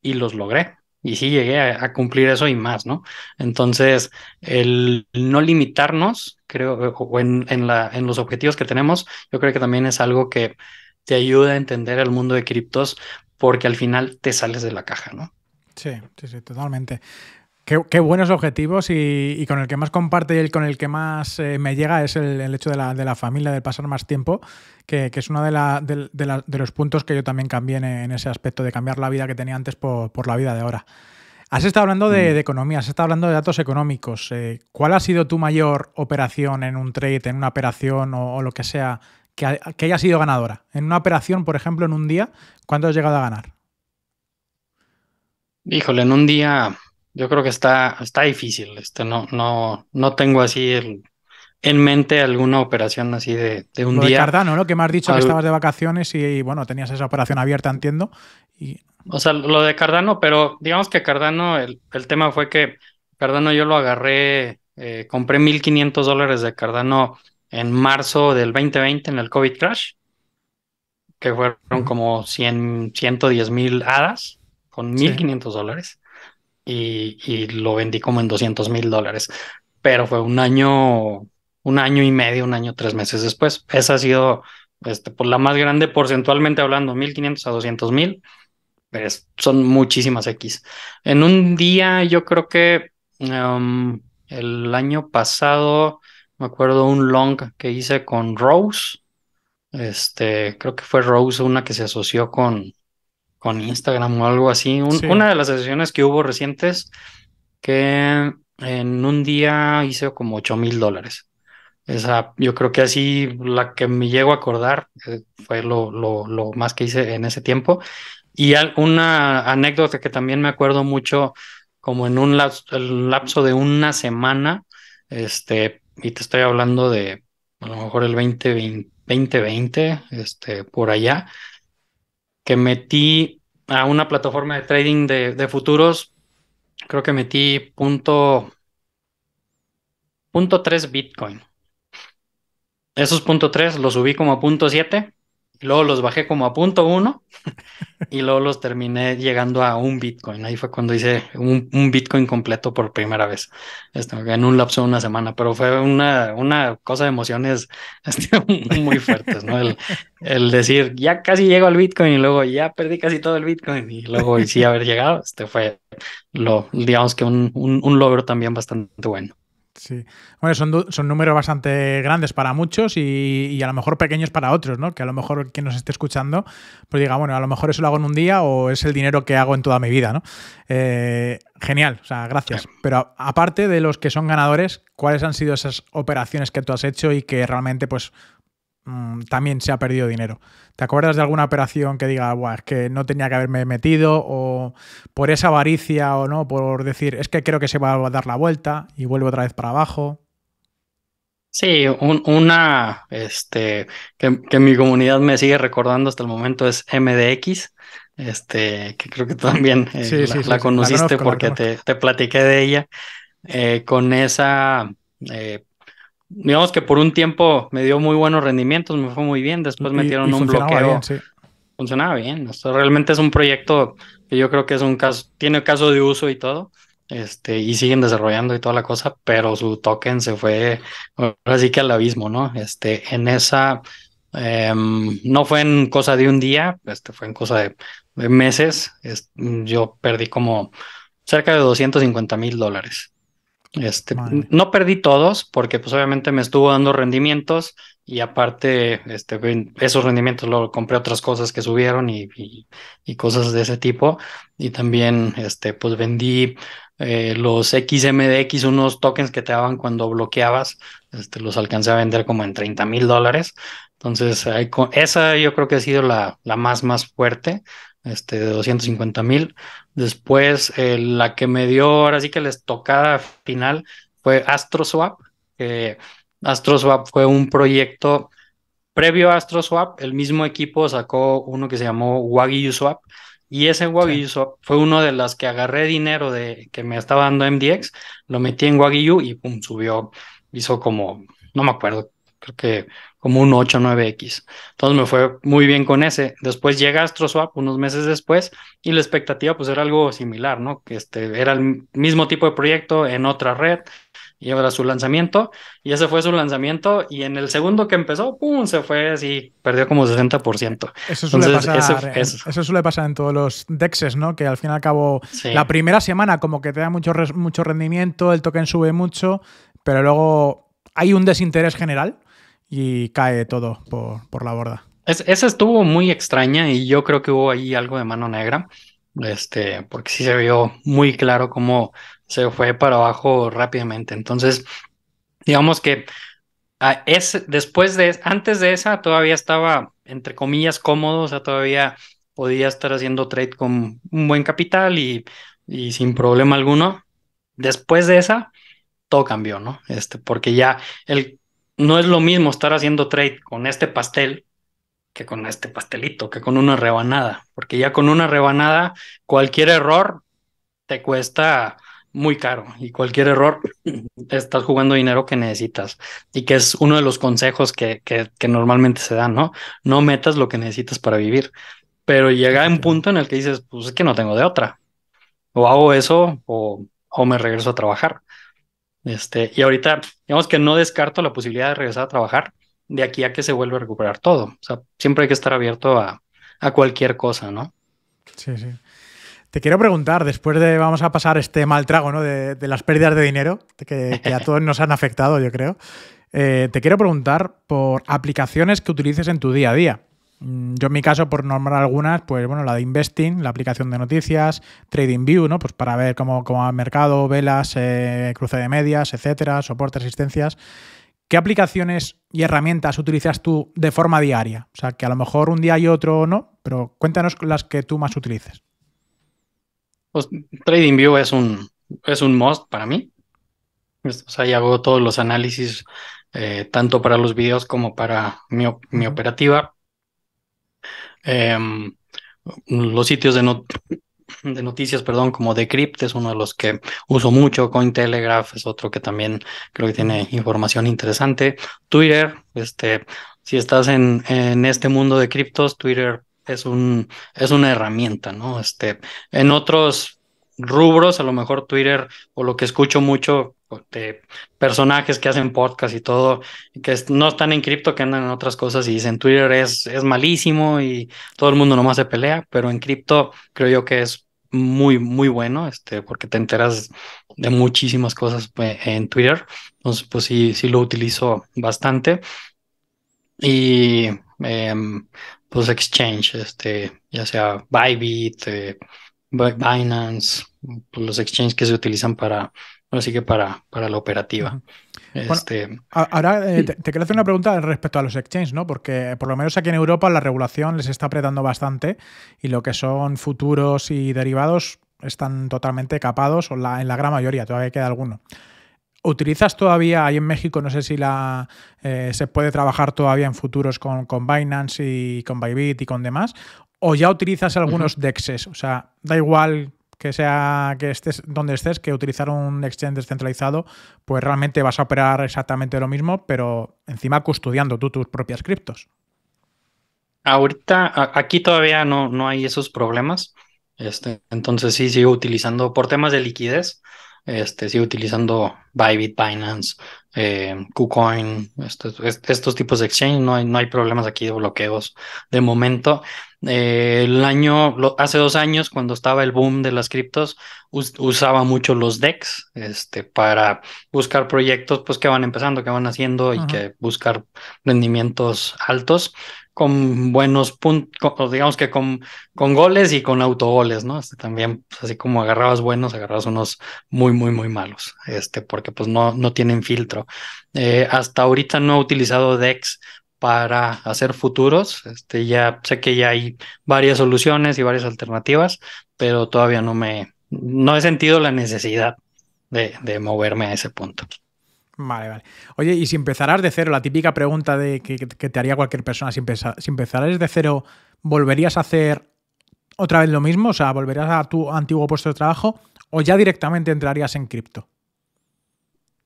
y los logré y sí llegué a, cumplir eso y más, ¿no? Entonces, el no limitarnos, creo, o en, en, la, en los objetivos que tenemos, yo creo que también es algo que te ayuda a entender el mundo de criptos porque al final te sales de la caja, ¿no? Sí, sí, sí, totalmente. Qué, buenos objetivos y, con el que más comparte y el con el que más eh, me llega es el, hecho de la, familia, de pasar más tiempo, que, es uno de, los puntos que yo también cambié en, ese aspecto de cambiar la vida que tenía antes por, la vida de ahora. Has estado hablando de, mm. economía, has estado hablando de datos económicos. Eh, ¿Cuál ha sido tu mayor operación en un trade, en una operación o, lo que sea que, que haya sido ganadora? En una operación, por ejemplo, en un día, ¿cuánto has llegado a ganar? Híjole, en un día yo creo que está, está difícil. Este, no, no, no tengo así en mente alguna operación así de, de un Lo día. De Cardano, ¿no? Que me has dicho que estabas de vacaciones y, bueno, tenías esa operación abierta, entiendo. O sea, lo de Cardano, pero digamos que Cardano, el, tema fue que Cardano yo lo agarré, eh, compré 1.500 dólares de Cardano en marzo del 2020 en el COVID crash, que fueron como 100, 110 mil hadas con 1.500 dólares y, lo vendí como en 200 mil dólares, pero fue un año, un año y medio, un año, tres meses después. Esa ha sido este, por pues, la más grande porcentualmente hablando, 1500 a 200 mil, son muchísimas X. En un día, yo creo que em, el año pasado, me acuerdo un long que hice con Rose. Este, creo que fue Rose una que se asoció con, con Instagram o algo así. Una de las sesiones que hubo recientes que en un día hice como 8 mil dólares. Esa, yo creo que así la que me llego a acordar eh, fue lo, más que hice en ese tiempo. Y alguna una anécdota que también me acuerdo mucho, como en un lapso, de una semana, este, y te estoy hablando de a lo mejor el 2020, este, por allá, que metí a una plataforma de trading de, futuros, creo que metí punto, 3 Bitcoin. Esos punto 3 los subí como punto 7 Luego los bajé como a punto uno y luego los terminé llegando a un Bitcoin. Ahí fue cuando hice un, Bitcoin completo por primera vez este, en un lapso de una semana, pero fue una, una cosa de emociones este, muy fuertes, ¿no? El, decir ya casi llego al Bitcoin y luego ya perdí casi todo el Bitcoin y luego sí haber llegado, este fue lo, digamos que un, un logro también bastante bueno. Sí. Bueno, son, son números bastante grandes para muchos y, a lo mejor pequeños para otros, ¿no? Que a lo mejor quien nos esté escuchando, pues diga, bueno, a lo mejor eso lo hago en un día o es el dinero que hago en toda mi vida, ¿no? Eh, genial, o sea, gracias. Pero aparte de los que son ganadores, ¿cuáles han sido esas operaciones que tú has hecho y que realmente, pues, Mm, también se ha perdido dinero. ¿Te acuerdas de alguna operación que diga, Buah, es que no tenía que haberme metido o por esa avaricia o no, por decir, es que creo que se va a dar la vuelta y vuelvo otra vez para abajo? Sí, una este, que, mi comunidad me sigue recordando hasta el momento es MDX, este, que creo que también eh, la, conociste porque te, platiqué de ella. Eh, con esa eh, digamos que por un tiempo me dio muy buenos rendimientos, me fue muy bien, después metieron un bloqueo. Funcionaba bien, esto realmente es un proyecto que yo creo que es un caso, tiene caso de uso y todo, este, y siguen desarrollando y toda la cosa, pero su token se fue así que al abismo, ¿no? Este, en esa, em, no fue en cosa de un día, este, fue en cosa de, meses, yo perdí como cerca de 250 mil dólares. Este, no perdí todos porque pues obviamente me estuvo dando rendimientos y aparte este, esos rendimientos lo compré otras cosas que subieron y, cosas de ese tipo y también este, pues vendí eh, los XMDX, unos tokens que te daban cuando bloqueabas, este, los alcancé a vender como en 30 mil dólares. Entonces, esa yo creo que ha sido la, la más, más fuerte este, de 250 mil. Después, eh, la que me dio ahora sí que les tocaba final fue AstroSwap. AstroSwap fue un proyecto previo a AstroSwap. El mismo equipo sacó uno que se llamó WagyuSwap Y ese WagyuSwap fue uno de las que agarré dinero de que me estaba dando MDX, lo metí en Wagyu y pum, subió. Hizo como, no me acuerdo, creo que como un 8 9X. Entonces me fue muy bien con ese. Después llega AstroSwap unos meses después y la expectativa pues era algo similar, ¿no? Que este era el mismo tipo de proyecto en otra red y ahora su lanzamiento y ese fue su lanzamiento y en el segundo que empezó, ¡pum! se fue así, perdió como 60%. Eso suele, pasar, en todos los DEXs, ¿no? Que al fin y al cabo la primera semana como que te da mucho, mucho rendimiento, el token sube mucho, pero luego hay un desinterés general y cae todo por, por la borda. esa estuvo muy extraña y yo creo que hubo ahí algo de mano negra, este, porque sí se vio muy claro cómo se fue para abajo rápidamente. Entonces, digamos que es, después de, antes de esa todavía estaba, entre comillas, cómodo, o sea, todavía podía estar haciendo trade con un buen capital y, y sin problema alguno. Después de esa, todo cambió, ¿no? Este, porque ya el no es lo mismo estar haciendo trade con este pastel que con este pastelito, que con una rebanada, porque ya con una rebanada cualquier error te cuesta muy caro y cualquier error estás jugando dinero que necesitas y que es uno de los consejos que, que, normalmente se dan, ¿no? No metas lo que necesitas para vivir, pero llega un punto en el que dices, pues es que no tengo de otra, o hago eso o, o me regreso a trabajar. Este, y ahorita, digamos que no descarto la posibilidad de regresar a trabajar de aquí a que se vuelva a recuperar todo. O sea, siempre hay que estar abierto a, cualquier cosa, ¿no? Sí, sí. Te quiero preguntar, después de, vamos a pasar este mal trago, ¿no? De, de las pérdidas de dinero, que, a todos nos han afectado, yo creo. Eh, te quiero preguntar por aplicaciones que utilices en tu día a día. Mm, yo en mi caso, por nombrar algunas, pues bueno, la de Investing, la aplicación de noticias, TradingView, ¿no? Pues para ver cómo, cómo va el mercado, velas, eh, cruce de medias, etcétera, soporte, asistencias. ¿Qué aplicaciones y herramientas utilizas tú de forma diaria? O sea, que a lo mejor un día y otro no, pero cuéntanos las que tú más utilices. Pues TradingView es un, es un must para mí. O sea, ya hago todos los análisis, eh, tanto para los vídeos como para mi operativa Em, los sitios de, noticias, perdón, como Decrypt es uno de los que uso mucho, Cointelegraph es otro que también creo que tiene información interesante, Twitter, este, si estás en, en este mundo de criptos, Twitter es, un, es una herramienta, ¿no? Este, en otros rubros, a lo mejor Twitter o lo que escucho mucho este, personajes que hacen podcast y todo, que no están en cripto, que andan en otras cosas y dicen Twitter es, es malísimo y todo el mundo nomás se pelea, pero en cripto creo yo que es muy, muy bueno, este, porque te enteras de muchísimas cosas pues, en Twitter. Entonces, pues sí, sí lo utilizo bastante. Y eh, pues exchange, este, ya sea Bybit, eh, Binance, pues, los exchanges que se utilizan para así que para, la operativa. Este, ahora eh, te, quiero hacer una pregunta respecto a los exchanges, ¿no? Porque por lo menos aquí en Europa la regulación les está apretando bastante y lo que son futuros y derivados están totalmente capados o en la gran mayoría, todavía queda alguno. ¿Utilizas todavía ahí en México? No sé si la eh, se puede trabajar todavía en futuros con, Binance y con Bybit y con demás. ¿O ya utilizas algunos DEXes? O sea, da igual que sea que estés donde estés, que utilizar un exchange descentralizado, pues realmente vas a operar exactamente lo mismo, pero encima custodiando tú tus propias criptos. Ahorita, aquí todavía no, no hay esos problemas. Este, entonces sí, sigo utilizando por temas de liquidez. Este, sigo utilizando Bybit, Binance, eh, KuCoin, este, estos, tipos de exchange, no hay, no hay problemas aquí de bloqueos de momento. Eh, el año, hace dos años, cuando estaba el boom de las criptos, usaba mucho los DEX este, para buscar proyectos pues, que van empezando, que van haciendo y que buscar rendimientos altos con buenos puntos, digamos que con, goles y con autogoles, ¿no? Este, también, pues, así como agarrabas buenos, agarrabas unos muy, muy, muy malos, este, porque pues no, no tienen filtro. Eh, hasta ahorita no he utilizado DEX para hacer futuros. Este, ya sé que ya hay varias soluciones y varias alternativas, pero todavía no me, no he sentido la necesidad de, moverme a ese punto. Vale, vale. Oye, y si empezarás de cero, la típica pregunta de que, te haría cualquier persona, si, si empezarás de cero, ¿volverías a hacer otra vez lo mismo? O sea, ¿volverías a tu antiguo puesto de trabajo o ya directamente entrarías en cripto?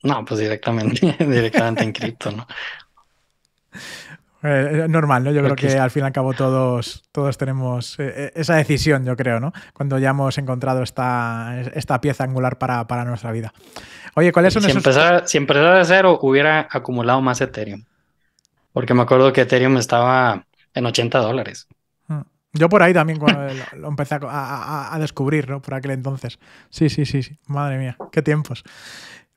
No, pues directamente, directamente en cripto, ¿no? Eh, eh, normal, ¿no? Yo creo que al fin y al cabo todos, todos tenemos eh, esa decisión, yo creo, ¿no? Cuando ya hemos encontrado esta, esta pieza angular para, nuestra vida. Oye, ¿cuáles son si esos...? Empezara, si empezara de cero, hubiera acumulado más Ethereum. Porque me acuerdo que Ethereum estaba en 80 dólares. Mm. Yo por ahí también cuando lo, empecé a, a, a descubrir, ¿no? Por aquel entonces. Sí, sí, sí, sí. Madre mía, qué tiempos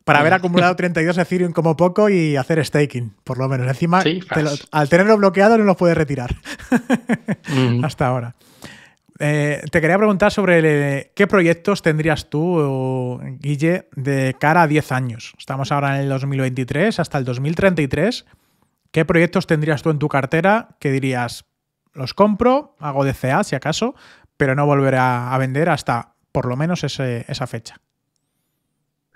para haber acumulado 32 Ethereum como poco y hacer staking, por lo menos. Encima, al tenerlo bloqueado no lo puedes retirar hasta ahora. Eh, te quería preguntar sobre eh, qué proyectos tendrías tú, Guille, de cara a 10 años. Estamos ahora en el 2023, hasta el 2033. ¿Qué proyectos tendrías tú en tu cartera que dirías, los compro, hago DCA si acaso, pero no volveré a, vender hasta por lo menos esa fecha?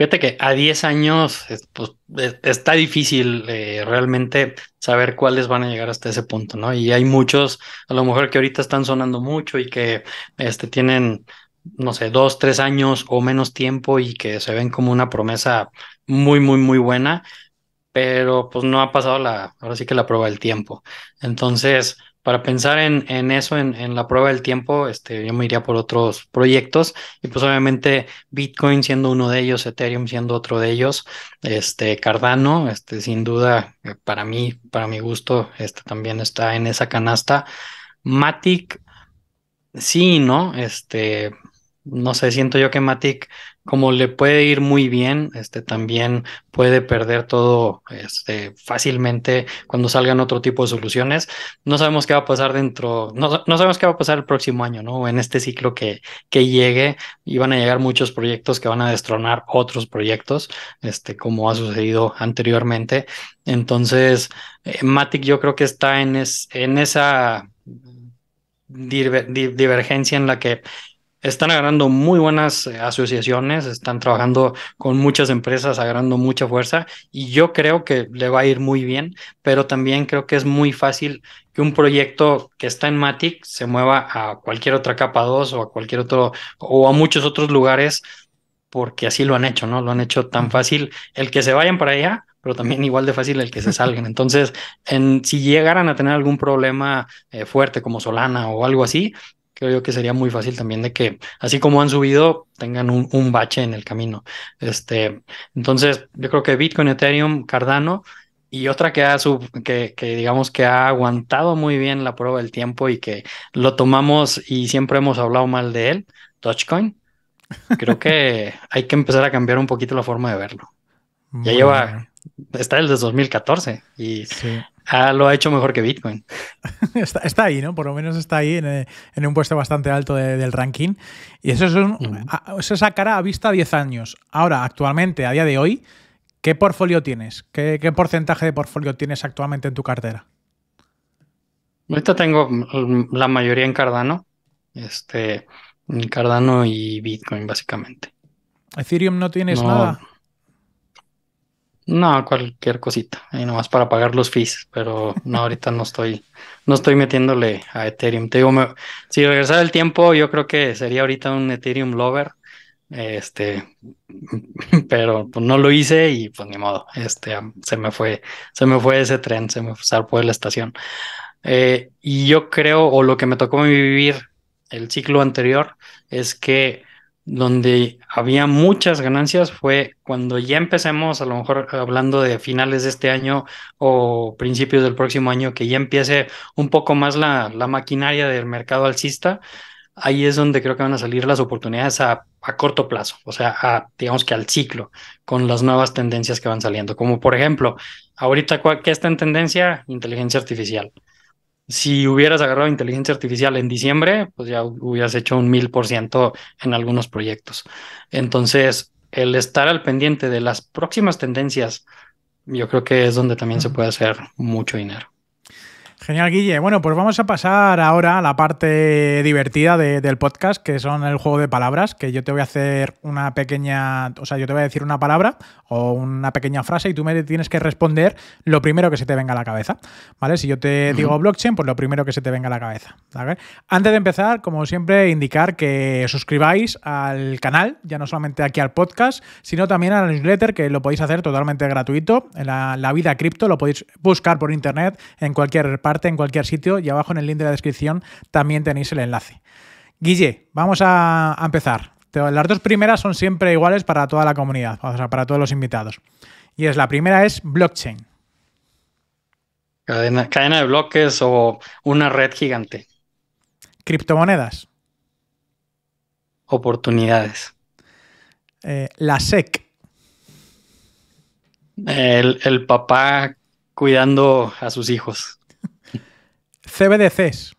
Fíjate que a 10 años pues, e, está difícil eh, realmente saber cuáles van a llegar hasta ese punto, ¿no? Y hay muchos, a lo mejor que ahorita están sonando mucho y que este, tienen, no sé, dos, tres años o menos tiempo y que se ven como una promesa muy, muy, muy buena, pero pues no ha pasado la, ahora sí que la prueba del tiempo. Entonces, para pensar en, en eso, en, la prueba del tiempo, este, yo me iría por otros proyectos y pues obviamente Bitcoin siendo uno de ellos, Ethereum siendo otro de ellos, este, Cardano, este, sin duda, eh, para mí, para mi gusto, este también está en esa canasta. Matic, sí, ¿no? Este, no sé, siento yo que Matic como le puede ir muy bien, este también puede perder todo este, fácilmente cuando salgan otro tipo de soluciones. No sabemos qué va a pasar dentro, no, sabemos qué va a pasar el próximo año, ¿no? En este ciclo que, que llegue y van a llegar muchos proyectos que van a destronar otros proyectos, este, como ha sucedido anteriormente. Entonces, eh, Matic yo creo que está en, en esa mm, divergencia en la que están agarrando muy buenas eh, asociaciones, están trabajando con muchas empresas, agarrando mucha fuerza y yo creo que le va a ir muy bien, pero también creo que es muy fácil que un proyecto que está en Matic se mueva a cualquier otra capa 2 o a cualquier otro o a muchos otros lugares porque así lo han hecho, ¿no? Lo han hecho tan fácil el que se vayan para allá, pero también igual de fácil el que se salgan. Entonces, si llegaran a tener algún problema eh, fuerte como Solana o algo así, creo yo que sería muy fácil también de que, así como han subido, tengan un, bache en el camino. Este, entonces, yo creo que Bitcoin, Ethereum, Cardano y otra que ha que, digamos que ha aguantado muy bien la prueba del tiempo y que lo tomamos y siempre hemos hablado mal de él, Dogecoin. Creo que hay que empezar a cambiar un poquito la forma de verlo. ya lleva, está el desde 2014 y lo ha hecho mejor que Bitcoin. está, ahí, ¿no? Por lo menos está ahí en, eh, un puesto bastante alto del ranking. Y eso es, un, a, vista 10 años. Ahora, actualmente, a día de hoy, ¿qué portfolio tienes? ¿Qué, porcentaje de portfolio tienes actualmente en tu cartera? Ahorita tengo mm, mm, la mayoría en Cardano. Este, en Cardano y Bitcoin, básicamente. Ethereum no tienes nada. No, cualquier cosita, ahí nomás para pagar los fees, pero no, ahorita no estoy, no estoy metiéndole a Ethereum. Te digo, si regresara el tiempo, yo creo que sería ahorita un Ethereum lover, este, pero pues, no lo hice y pues ni modo, este, se me fue, se me fue ese tren, se me fue la estación. Eh, y yo creo, o lo que me tocó vivir el ciclo anterior, es que donde había muchas ganancias fue cuando ya empecemos, a lo mejor hablando de finales de este año o principios del próximo año, que ya empiece un poco más la, maquinaria del mercado alcista, ahí es donde creo que van a salir las oportunidades a, corto plazo, o sea, digamos que al ciclo, con las nuevas tendencias que van saliendo, como por ejemplo, ahorita, ¿qué está en tendencia? Inteligencia artificial si hubieras agarrado inteligencia artificial en diciembre, pues ya hubieras hecho un mil por ciento en algunos proyectos. Entonces, el estar al pendiente de las próximas tendencias, yo creo que es donde también se puede hacer mucho dinero. Genial, Guille. Bueno, pues vamos a pasar ahora a la parte divertida del podcast, que son el juego de palabras, que yo te voy a hacer una pequeña, o sea, yo te voy a decir una palabra o una pequeña frase y tú me tienes que responder lo primero que se te venga a la cabeza, ¿vale? Si yo te digo blockchain, pues lo primero que se te venga a la cabeza, ¿vale? Antes de empezar, como siempre, indicar que suscribáis al canal, ya no solamente aquí al podcast, sino también a la newsletter, que lo podéis hacer totalmente gratuito, en la, la vida cripto, lo podéis buscar por internet en cualquier parte en cualquier sitio y abajo en el link de la descripción también tenéis el enlace. Guille, vamos a empezar. Las dos primeras son siempre iguales para toda la comunidad, o sea, para todos los invitados. Y es la primera es blockchain. Cadena, de bloques o una red gigante. Criptomonedas. Oportunidades. Eh, la SEC. El, el, papá cuidando a sus hijos. CBDCs.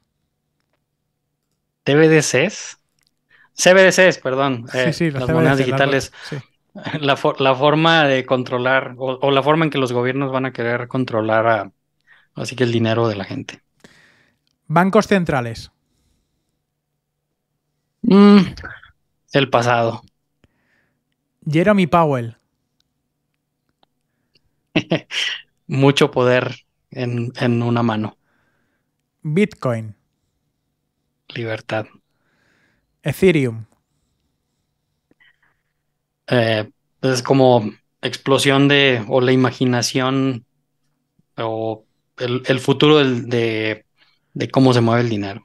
¿CBDCs? CBDCs, perdón. Eh, las, monedas digitales. La, forma de controlar o, la forma en que los gobiernos van a querer controlar así que el dinero de la gente. Bancos centrales. Mm, el pasado. Jeremy Powell. Mucho poder en una mano. Bitcoin. Libertad. Ethereum. Eh, pues, es como explosión de, o la imaginación, o el, futuro de, cómo se mueve el dinero.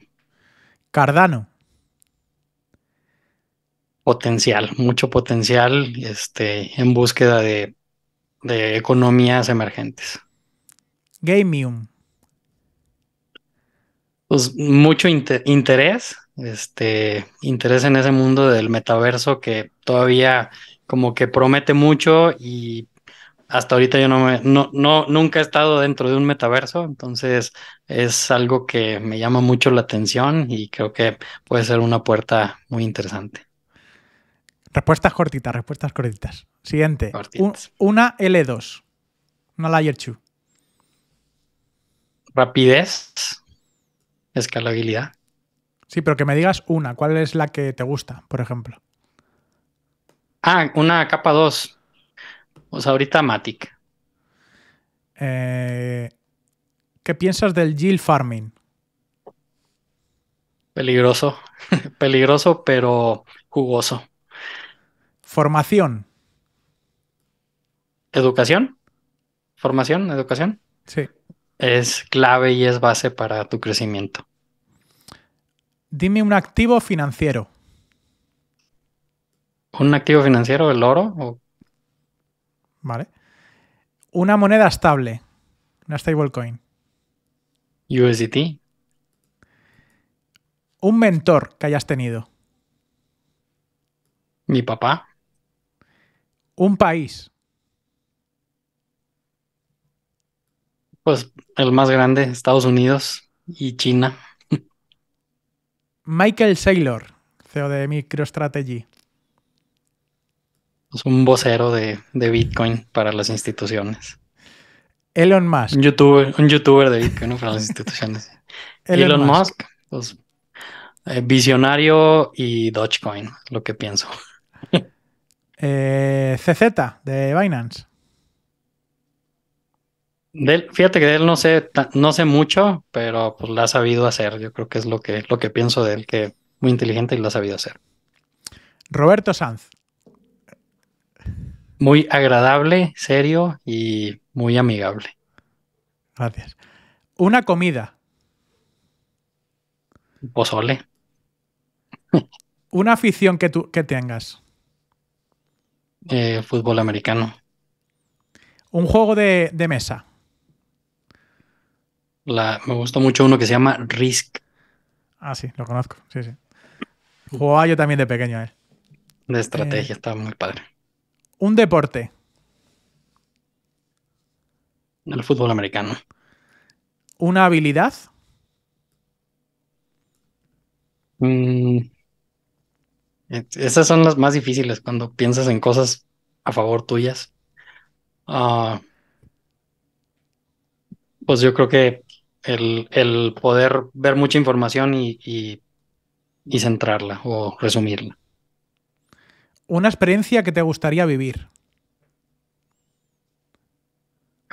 Cardano. Potencial, mucho potencial este, en búsqueda de, de economías emergentes. Gamium pues, mucho interés, este, interés en ese mundo del metaverso que todavía como que promete mucho y hasta ahorita yo no, me, no, nunca he estado dentro de un metaverso, entonces es algo que me llama mucho la atención y creo que puede ser una puerta muy interesante. Respuestas cortitas, respuestas cortitas. Siguiente. una L2. Una Layer 2. Rapidez escalabilidad. Sí, pero que me digas una, ¿cuál es la que te gusta, por ejemplo? Ah, una capa 2. O ahorita Matic. Eh, ¿Qué piensas del yield farming? Peligroso, peligroso, pero jugoso. Formación. Educación. Formación, educación. Sí es clave y es base para tu crecimiento. Dime un activo financiero. ¿Un activo financiero, el oro? Vale. Una moneda estable, una stablecoin. USDT. Un mentor que hayas tenido. Mi papá. Un país. Pues el más grande, Estados Unidos y China. Michael Saylor, CEO de MicroStrategy. Es un vocero de, Bitcoin para las instituciones. Elon Musk. Un youtuber, un youtuber de Bitcoin para las instituciones. Elon, Musk, pues, eh, visionario y Dogecoin, lo que pienso. Eh, CZ de Binance fíjate que de él no sé, no sé mucho, pero pues la ha sabido hacer. Yo creo que es lo que, lo que pienso de él, que muy inteligente y lo ha sabido hacer. Roberto Sanz. Muy agradable, serio y muy amigable. Gracias. Una comida. Pozole. Una afición que, tú, tengas. Eh, fútbol americano. Un juego de mesa me gustó mucho uno que se llama Risk. Ah, sí, lo conozco. Sí, sí. Jugaba yo también de pequeño De estrategia, eh, Estaba está muy padre. Un deporte. El fútbol americano. Una habilidad. Mm. E, esas son las más difíciles cuando piensas en cosas a favor tuyas. Ah, pues yo creo que el, poder ver mucha información y, mm. centrarla o resumirla. Una experiencia que te gustaría vivir.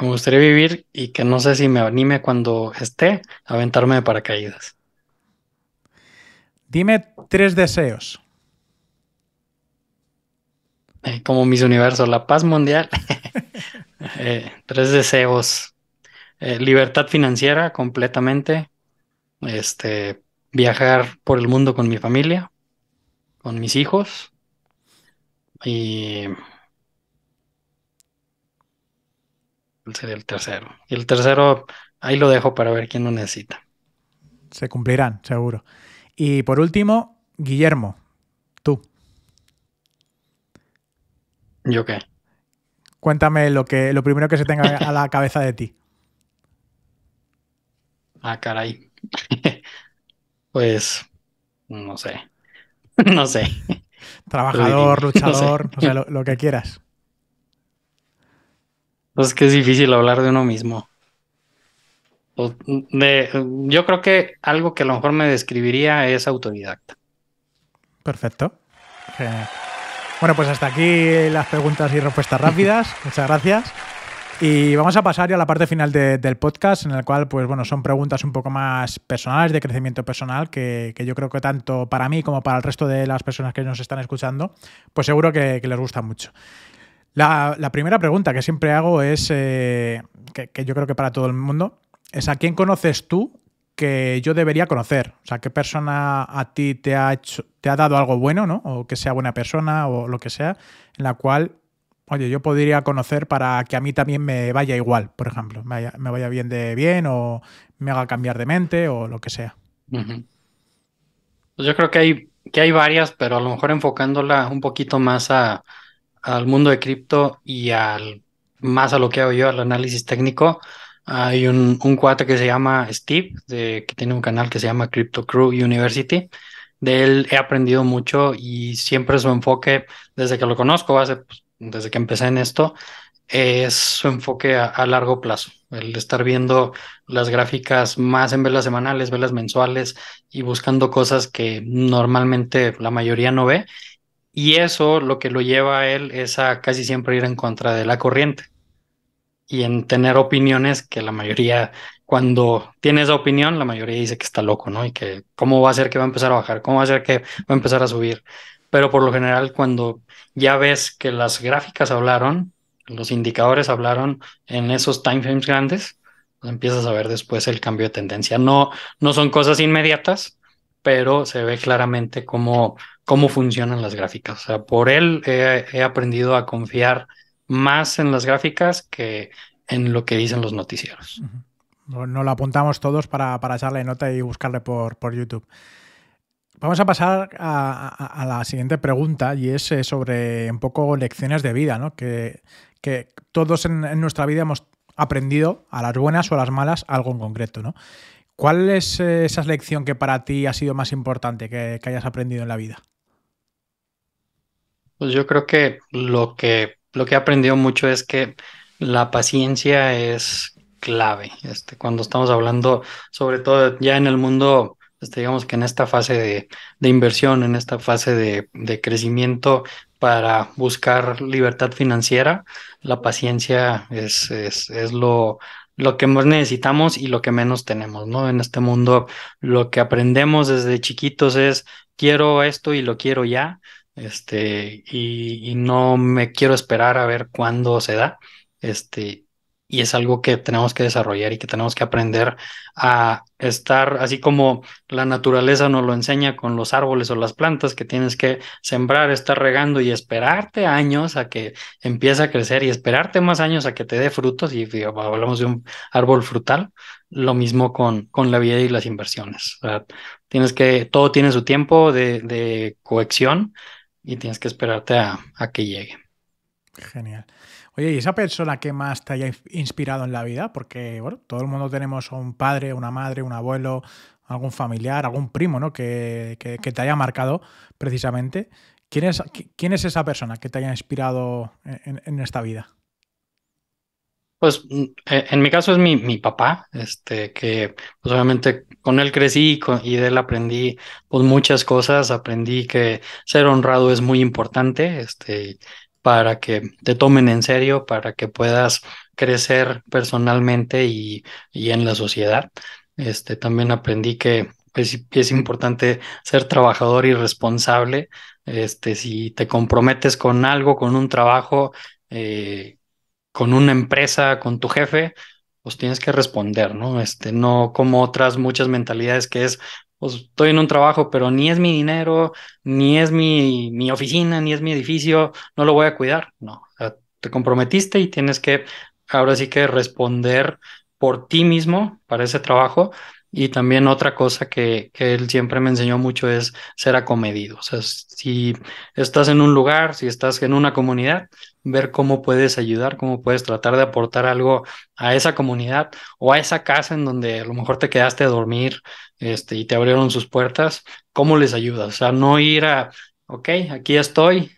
Me gustaría vivir y que no sé si me anime cuando esté a aventarme de paracaídas. Dime tres deseos. Eh, como mis universos, la paz mundial. Eh, tres deseos. Eh, libertad financiera completamente, este, viajar por el mundo con mi familia, con mis hijos y sería el tercero? Y el tercero, ahí lo dejo para ver quién lo necesita. Se cumplirán, seguro. Y por último, Guillermo, tú. ¿Yo qué? Cuéntame lo, que, lo primero que se tenga a la cabeza de ti. Ah, caray. pues, no sé. no sé. Trabajador, luchador, o sea, lo, que quieras. Pues que es difícil hablar de uno mismo. yo creo que algo que a lo mejor me describiría es autodidacta. Perfecto. Bueno, pues hasta aquí las preguntas y respuestas rápidas. Muchas gracias. Y vamos a pasar ya a la parte final del podcast, en el cual, pues bueno, son preguntas un poco más personales, de crecimiento personal, que, yo creo que tanto para mí como para el resto de las personas que nos están escuchando, pues seguro que, les gusta mucho. La, primera pregunta que siempre hago es, eh, que, yo creo que para todo el mundo, es a quién conoces tú que yo debería conocer. O sea, qué persona a ti te ha, te ha dado algo bueno, ¿no? O que sea buena persona o lo que sea, en la cual oye, yo podría conocer para que a mí también me vaya igual, por ejemplo, me vaya, bien de bien o me haga cambiar de mente o lo que sea. Pues yo creo que hay, que hay varias, pero a lo mejor enfocándola un poquito más al mundo de cripto y al más a lo que hago yo, al análisis técnico. Hay un, un cuate que se llama Steve, de, que tiene un canal que se llama Crypto Crew University. De él he aprendido mucho y siempre su enfoque, desde que lo conozco hace ser pues, desde que empecé en esto, es su enfoque a, largo plazo, el estar viendo las gráficas más en velas semanales, velas mensuales y buscando cosas que normalmente la mayoría no ve. Y eso lo que lo lleva a él es a casi siempre ir en contra de la corriente y en tener opiniones que la mayoría, cuando tiene esa opinión, la mayoría dice que está loco, ¿no? Y que cómo va a ser que va a empezar a bajar, cómo va a ser que va a empezar a subir pero por lo general cuando ya ves que las gráficas hablaron, los indicadores hablaron en esos timeframes grandes, pues empiezas a ver después el cambio de tendencia. No, no son cosas inmediatas, pero se ve claramente cómo, cómo funcionan las gráficas. O sea, por él he, aprendido a confiar más en las gráficas que en lo que dicen los noticieros. No, lo apuntamos todos para, para echarle nota y buscarle por, por YouTube. Vamos a pasar a, la siguiente pregunta y es eh, sobre un poco lecciones de vida, ¿no? Que, que todos en, nuestra vida hemos aprendido, a las buenas o a las malas, algo en concreto, ¿no? ¿Cuál es eh, esa lección que para ti ha sido más importante que, hayas aprendido en la vida? Pues yo creo que lo que lo que he aprendido mucho es que la paciencia es clave. Este, cuando estamos hablando, sobre todo ya en el mundo este, digamos que en esta fase de, inversión, en esta fase de, crecimiento para buscar libertad financiera, la paciencia es, es, lo, lo que más necesitamos y lo que menos tenemos, ¿no? En este mundo, lo que aprendemos desde chiquitos es quiero esto y lo quiero ya, este, y, no me quiero esperar a ver cuándo se da, este, y es algo que tenemos que desarrollar y que tenemos que aprender a estar así como la naturaleza nos lo enseña con los árboles o las plantas que tienes que sembrar, estar regando y esperarte años a que empiece a crecer y esperarte más años a que te dé frutos y hablamos de un árbol frutal, lo mismo con, con la vida y las inversiones. tienes que, todo tiene su tiempo de, de cohección y tienes que esperarte a que llegue. Genial. Oye, ¿y esa persona que más te haya inspirado en la vida? Porque, bueno, todo el mundo tenemos un padre, una madre, un abuelo, algún familiar, algún primo, ¿no? Que, te haya marcado precisamente. ¿Quién es, ¿Quién es, esa persona que te haya inspirado en, esta vida? Pues mm, e-, en mi caso es mi, papá, este, que pues obviamente con él crecí y, de él aprendí pues, muchas cosas, aprendí que ser honrado es muy importante, este, para que te tomen en serio, para que puedas crecer personalmente y, en la sociedad. Este, también aprendí que pues, es, importante ser trabajador y responsable. Este, si te comprometes con algo, con un trabajo, eh, con una empresa, con tu jefe, pues tienes que responder, ¿no? Este, no como otras muchas mentalidades que es, pues estoy en un trabajo, pero ni es mi dinero, ni es mi, mi oficina, ni es mi edificio, no lo voy a cuidar, no. te comprometiste y tienes que ahora sí que responder por ti mismo para ese trabajo. Y también otra cosa que, que, él siempre me enseñó mucho es ser acomedido. O sea, si estás en un lugar, si estás en una comunidad, ver cómo puedes ayudar, cómo puedes tratar de aportar algo a esa comunidad o a esa casa en donde a lo mejor te quedaste a dormir este, y te abrieron sus puertas, cómo les ayudas. O sea, no ir a, ok, aquí estoy,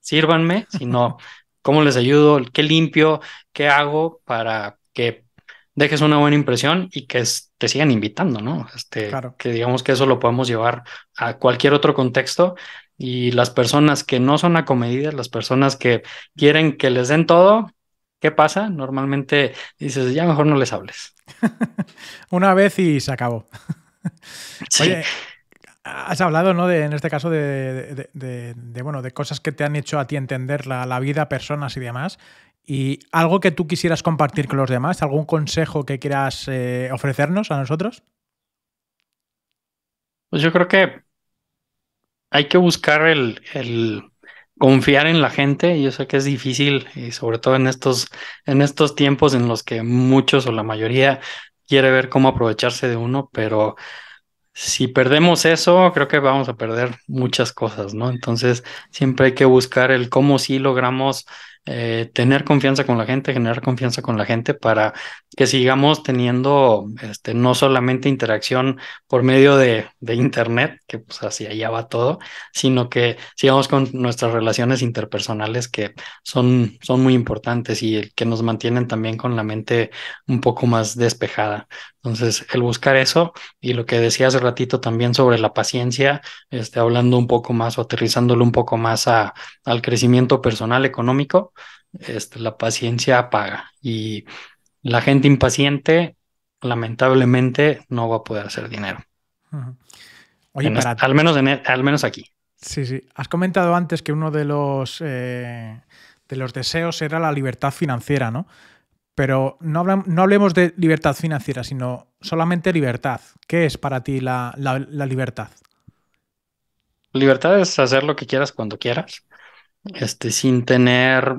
sírvanme, sino cómo les ayudo, qué limpio, qué hago para que dejes una buena impresión y que te sigan invitando, ¿no? Este, claro. Que digamos que eso lo podemos llevar a cualquier otro contexto y las personas que no son acomedidas, las personas que quieren que les den todo, ¿qué pasa? Normalmente dices, ya mejor no les hables. Una vez y se acabó. sí. has hablado, ¿no? De, en este caso, de, de, bueno, de cosas que te han hecho a ti entender la, vida, personas y demás. Y algo que tú quisieras compartir con los demás, algún consejo que quieras eh, ofrecernos a nosotros. Pues yo creo que hay que buscar el, confiar en la gente. Yo sé que es difícil, y eh, sobre todo en estos, en estos tiempos en los que muchos o la mayoría quiere ver cómo aprovecharse de uno, pero si perdemos eso, creo que vamos a perder muchas cosas, ¿no? Entonces, siempre hay que buscar el cómo sí logramos eh, tener confianza con la gente, generar confianza con la gente para que sigamos teniendo este, no solamente interacción por medio de, Internet, que pues hacia allá va todo, sino que sigamos con nuestras relaciones interpersonales que son, son muy importantes y que nos mantienen también con la mente un poco más despejada. Entonces, el buscar eso y lo que decía hace ratito también sobre la paciencia, este, hablando un poco más o aterrizándolo un poco más al crecimiento personal económico, este, la paciencia paga y la gente impaciente lamentablemente no va a poder hacer dinero. Oye, al, menos e, al menos aquí. Sí, sí. Has comentado antes que uno de los, eh, de los deseos era la libertad financiera, ¿no? Pero no, no, hablemos de libertad financiera, sino solamente libertad. ¿Qué es para ti la libertad? Libertad es hacer lo que quieras cuando quieras este, sin tener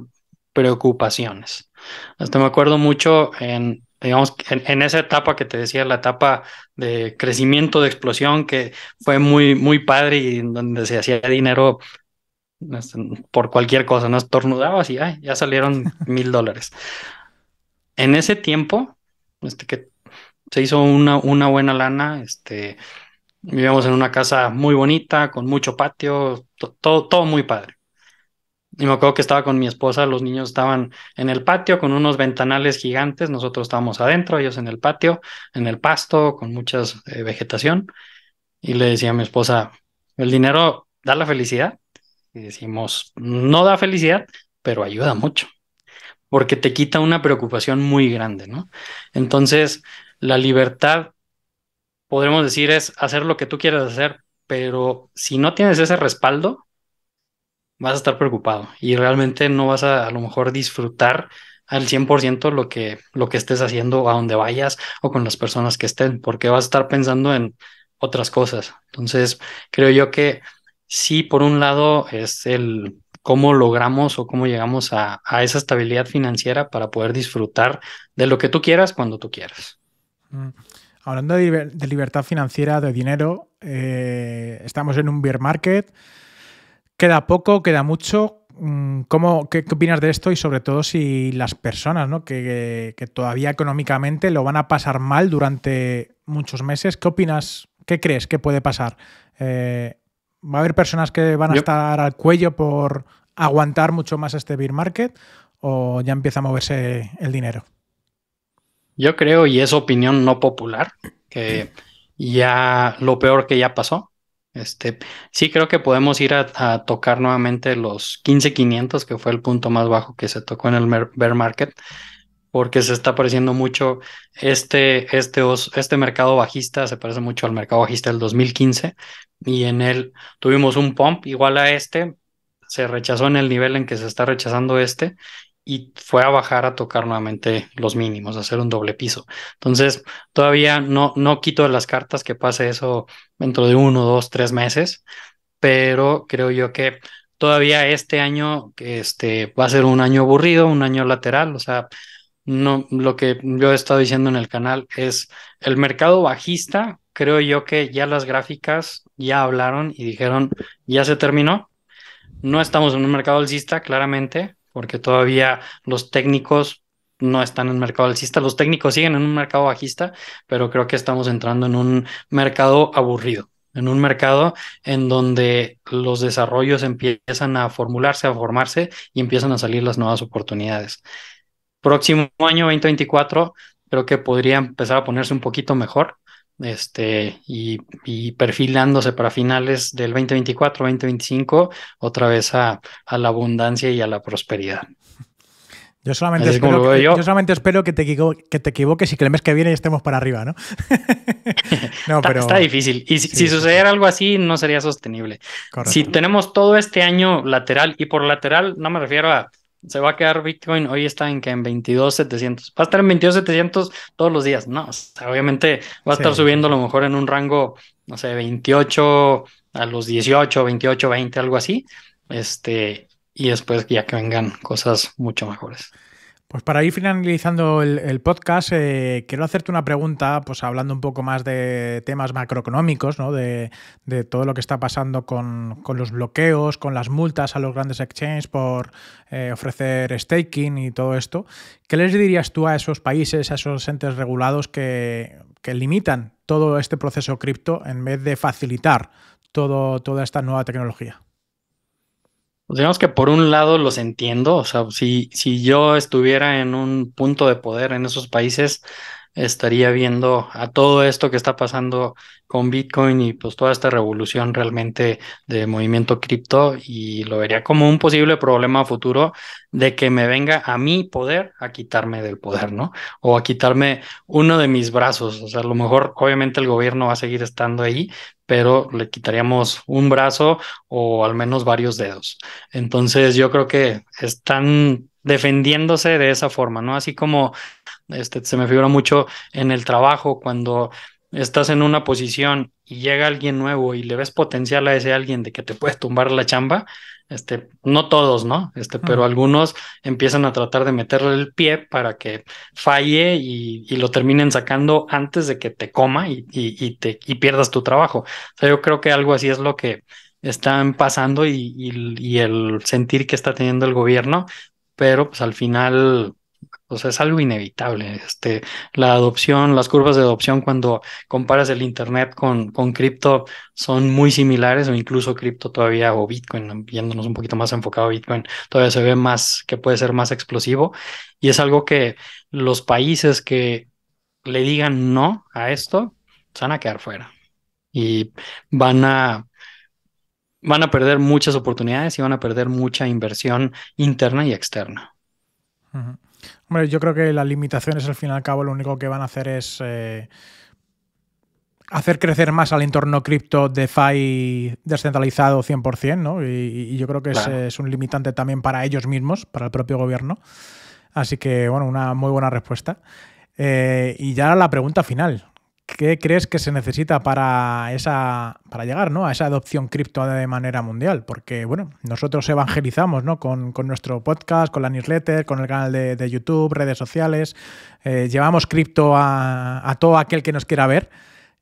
preocupaciones. Hasta me acuerdo mucho en, digamos, en, esa etapa que te decía, la etapa de crecimiento, de explosión, que fue muy, muy padre y donde se hacía dinero este, por cualquier cosa, no estornudabas y ya salieron mil dólares. En ese tiempo, este, que se hizo una, una buena lana, este, vivíamos en una casa muy bonita, con mucho patio, todo, todo muy padre. Y me acuerdo que estaba con mi esposa, los niños estaban en el patio con unos ventanales gigantes, nosotros estábamos adentro, ellos en el patio, en el pasto, con mucha eh, vegetación. Y le decía a mi esposa, ¿el dinero da la felicidad? Y decimos, no da felicidad, pero ayuda mucho, porque te quita una preocupación muy grande, ¿no? Entonces, la libertad, podremos decir, es hacer lo que tú quieras hacer, pero si no tienes ese respaldo, vas a estar preocupado y realmente no vas a a lo mejor disfrutar al 100% lo que, lo que estés haciendo, a donde vayas o con las personas que estén, porque vas a estar pensando en otras cosas. Entonces, creo yo que sí, por un lado, es el cómo logramos o cómo llegamos a, esa estabilidad financiera para poder disfrutar de lo que tú quieras cuando tú quieras. Mm. Hablando de, libertad financiera, de dinero, eh, estamos en un bear market ¿Queda poco? ¿Queda mucho? Mm, ¿Cómo, qué, opinas de esto? Y sobre todo si las personas ¿no? que, todavía económicamente lo van a pasar mal durante muchos meses, ¿qué opinas? ¿Qué crees que puede pasar? Eh, ¿Va a haber personas que van a estar al cuello por aguantar mucho más este beer market o ya empieza a moverse el dinero? Yo creo, y es opinión no popular, que ya lo peor que ya pasó, este, sí creo que podemos ir a, tocar nuevamente los 15.500, que fue el punto más bajo que se tocó en el bear market, porque se está pareciendo mucho este, este, este mercado bajista, se parece mucho al mercado bajista del 2015, y en él tuvimos un pump igual a este, se rechazó en el nivel en que se está rechazando este, y fue a bajar a tocar nuevamente los mínimos, a hacer un doble piso. Entonces, todavía no, no quito de las cartas que pase eso dentro de uno, dos, tres meses, pero creo yo que todavía este año este, va a ser un año aburrido, un año lateral, o sea, no, lo que yo he estado diciendo en el canal es el mercado bajista, creo yo que ya las gráficas ya hablaron y dijeron, ya se terminó. No estamos en un mercado alcista, claramente, porque todavía los técnicos no están en mercado alcista, los técnicos siguen en un mercado bajista, pero creo que estamos entrando en un mercado aburrido, en un mercado en donde los desarrollos empiezan a formularse, a formarse y empiezan a salir las nuevas oportunidades. Próximo año 2024 creo que podría empezar a ponerse un poquito mejor este, y, perfilándose para finales del 2024-2025 otra vez a, a, la abundancia y a la prosperidad. Yo solamente, espero que, yo. solamente espero que te, que te equivoques y que que viene estemos para arriba, ¿no? no pero... está, difícil. Y si, sucediera algo así, no sería sostenible. Si tenemos todo este año lateral, y por lateral no me refiero a se va a quedar Bitcoin, hoy está en que en 22,700. Va a estar en 22,700 todos los días, ¿no? obviamente va a estar subiendo a lo mejor en un rango, no sé, 28 a los 18, 28, 20, algo así. Este, y después ya que vengan cosas mucho mejores. Pues para ir finalizando el, podcast, eh, quiero hacerte una pregunta, pues hablando un poco más de temas macroeconómicos, ¿no? de, todo lo que está pasando con, los bloqueos, con las multas a los grandes exchanges por eh, ofrecer staking y todo esto. ¿Qué les dirías tú a esos países, a esos entes regulados que, que limitan todo este proceso cripto en vez de facilitar todo, toda esta nueva tecnología? Pues, digamos que por un lado los entiendo, o sea, si, si yo estuviera en un punto de poder en esos países, estaría viendo a todo esto que está pasando con Bitcoin y pues toda esta revolución realmente de movimiento cripto y lo vería como un posible problema futuro de que me venga a mi poder a quitarme del poder, ¿no? O a quitarme uno de mis brazos. O sea, a lo mejor obviamente el gobierno va a seguir estando ahí, pero le quitaríamos un brazo o al menos varios dedos. Entonces yo creo que están defendiéndose de esa forma, ¿no? Así como este, se me figura mucho en el trabajo cuando estás en una posición y llega alguien nuevo y le ves potencial a ese alguien de que te puedes tumbar la chamba, este, no todos, ¿no? Este, pero algunos empiezan a tratar de meterle el pie para que falle y, lo terminen sacando antes de que te coma y, pierdas tu trabajo. O sea, yo creo que algo así es lo que están pasando y, el sentir que está teniendo el gobierno, pero pues al final o es algo inevitable. Este, la adopción, las curvas de adopción cuando comparas el Internet con, con cripto son muy similares o incluso cripto todavía o Bitcoin, viéndonos un poquito más enfocado a Bitcoin, todavía se ve más que puede ser más explosivo. Y es algo que los países que le digan no a esto, se van a quedar fuera y van a van a perder muchas oportunidades y van a perder mucha inversión interna y externa. Hombre, yo creo que las limitaciones al fin y al cabo lo único que van a hacer es eh, hacer crecer más al entorno cripto DeFi descentralizado 100%, ¿no? Y, yo creo que es, un limitante también para ellos mismos, para el propio gobierno. Así que, bueno, una muy buena respuesta. Eh, y ya la pregunta final. ¿Qué crees que se necesita para, esa, para llegar ¿no? a esa adopción cripto de manera mundial? Porque, bueno, nosotros evangelizamos ¿no? con, nuestro podcast, con la newsletter, con el canal de, YouTube, redes sociales. Eh, llevamos cripto a, todo aquel que nos quiera ver.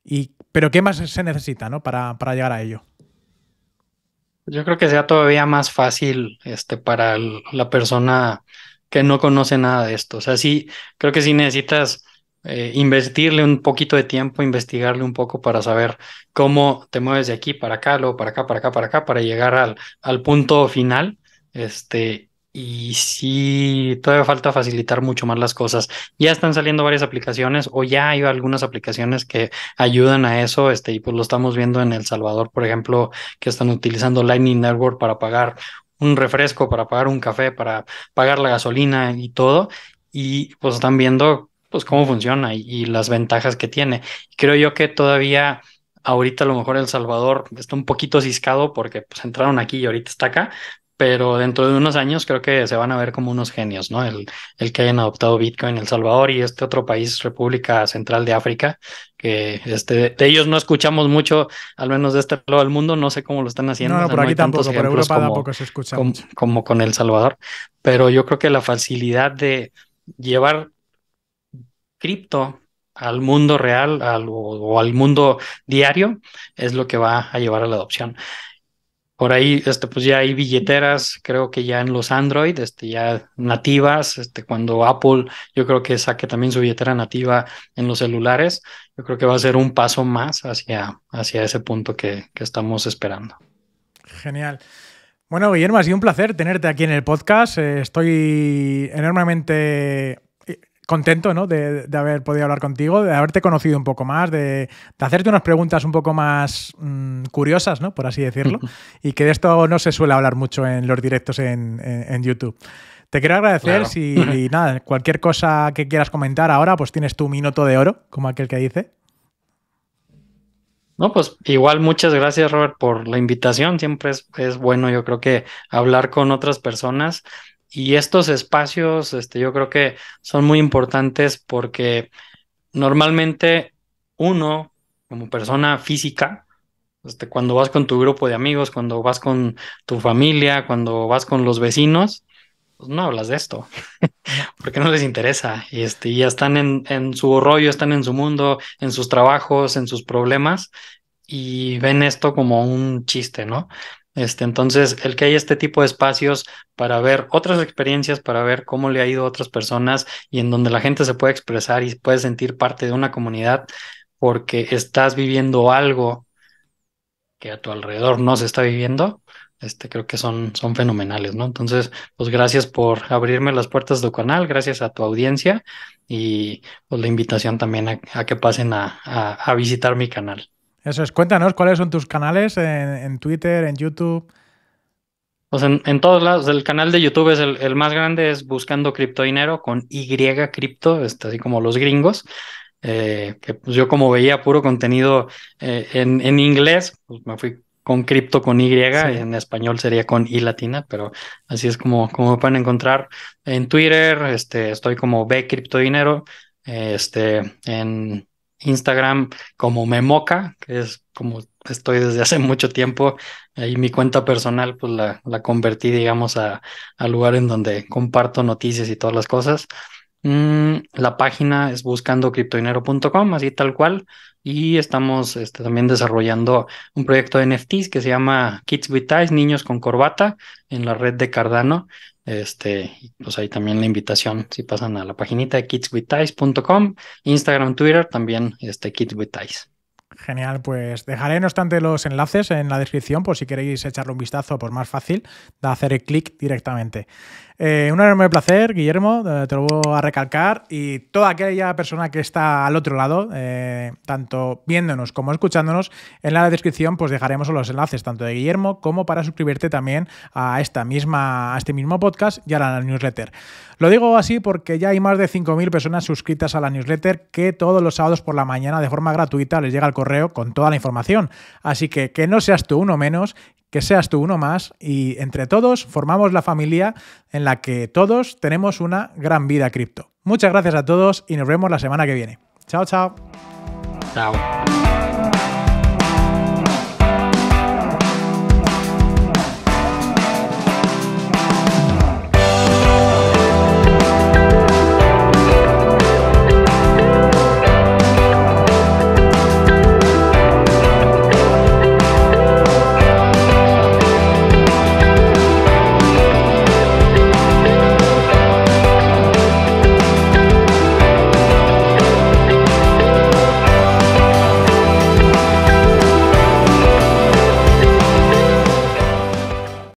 Y, pero, ¿qué más se necesita ¿no? para, llegar a ello? Yo creo que sea todavía más fácil este, para la persona que no conoce nada de esto. O sea, sí, creo que sí necesitas ...investirle eh, invertirle un poquito de tiempo, investigarle un poco para saber cómo te mueves de aquí para acá, luego para acá, para acá, para acá, para llegar al, al punto final. Este, y si todavía falta facilitar mucho más las cosas. Ya están saliendo varias aplicaciones o ya hay algunas aplicaciones que ayudan a eso. Este, y pues lo estamos viendo en El Salvador, por ejemplo, que están utilizando Lightning Network para pagar un refresco, para pagar un café, para pagar la gasolina y todo. Y pues están viendo pues cómo funciona y, las ventajas que tiene. Creo yo que todavía ahorita a lo mejor El Salvador está un poquito ciscado porque pues entraron aquí y ahorita está acá, pero dentro de unos años creo que se van a ver como unos genios, ¿no? El, el que hayan adoptado Bitcoin El Salvador y este otro país, República Central de África, que este, de ellos no escuchamos mucho, al menos de este lado del mundo, no sé cómo lo están haciendo. No, por aquí tampoco, por Europa tampoco se escucha. como con El Salvador, pero yo creo que la facilidad de llevar cripto al mundo real o, al mundo diario es lo que va a llevar a la adopción. Por ahí, este, pues ya hay billeteras, creo que ya en los Android, este, ya nativas, este, cuando Apple, yo creo que saque también su billetera nativa en los celulares, yo creo que va a ser un paso más hacia, hacia ese punto que, estamos esperando. Genial. Bueno, Guillermo, ha un placer tenerte aquí en el podcast. Eh, estoy enormemente contento, De, haber podido hablar contigo, de haberte conocido un poco más, de, hacerte unas preguntas un poco más mm, curiosas, Por así decirlo. y que de esto no se suele hablar mucho en los directos en, YouTube. Te quiero agradecer si nada, cualquier cosa que quieras comentar ahora, pues tienes tu minuto de oro, como aquel que dice. No, pues igual muchas gracias Robert por la invitación. Siempre es, es bueno, yo creo que hablar con otras personas y estos espacios, este, yo creo que son muy importantes porque normalmente uno, como persona física, este, cuando vas con tu grupo de amigos, cuando vas con tu familia, cuando vas con los vecinos, pues no hablas de esto, porque no les interesa. Y este, ya están en, en, su rollo, están en su mundo, en sus trabajos, en sus problemas, y ven esto como un chiste, ¿no? Este, entonces, el que hay este tipo de espacios para ver otras experiencias, para ver cómo le ha ido a otras personas y en donde la gente se puede expresar y puede sentir parte de una comunidad porque estás viviendo algo que a tu alrededor no se está viviendo, este, creo que son, son fenomenales, ¿no? Entonces, pues gracias por abrirme las puertas de tu canal, gracias a tu audiencia y pues la invitación también a, que pasen a visitar mi canal. Eso es, cuéntanos cuáles son tus canales en, Twitter, en YouTube. Pues en, todos lados, el canal de YouTube es el, más grande, es Buscando Cripto Dinero con Y Cripto, este, así como los gringos. Eh, que pues, yo como veía puro contenido eh, en, inglés, pues me fui con cripto con Y, en español sería con I latina, pero así es como, como me pueden encontrar en Twitter, este, estoy como B Cripto Dinero, este, en Instagram como Memoca, que es como estoy desde hace mucho tiempo. y mi cuenta personal, pues la, la convertí, digamos, al a lugar en donde comparto noticias y todas las cosas. Mm, la página es buscandocriptodinero.com, así tal cual. Y estamos este, también desarrollando un proyecto de NFTs que se llama Kids with Ties, Niños con Corbata, en la red de Cardano. Este, pues ahí también la invitación, si pasan a la paginita de kidswithties.com, Instagram, Twitter, también este, kidswithties. Genial, pues dejaré no obstante los enlaces en la descripción por si queréis echarle un vistazo, por más fácil de hacer el clic directamente. Eh, un enorme placer, Guillermo, eh, te lo voy a recalcar. Y toda aquella persona que está al otro lado, eh, tanto viéndonos como escuchándonos, en la descripción pues dejaremos los enlaces tanto de Guillermo como para suscribirte también a, esta misma, a este mismo podcast y a la newsletter. Lo digo así porque ya hay más de 5.000 personas suscritas a la newsletter que todos los sábados por la mañana de forma gratuita les llega el correo con toda la información. Así que que no seas tú uno menos, que seas tú uno más y entre todos formamos la familia en la que todos tenemos una gran vida cripto. Muchas gracias a todos y nos vemos la semana que viene. Chao, chao. Chao.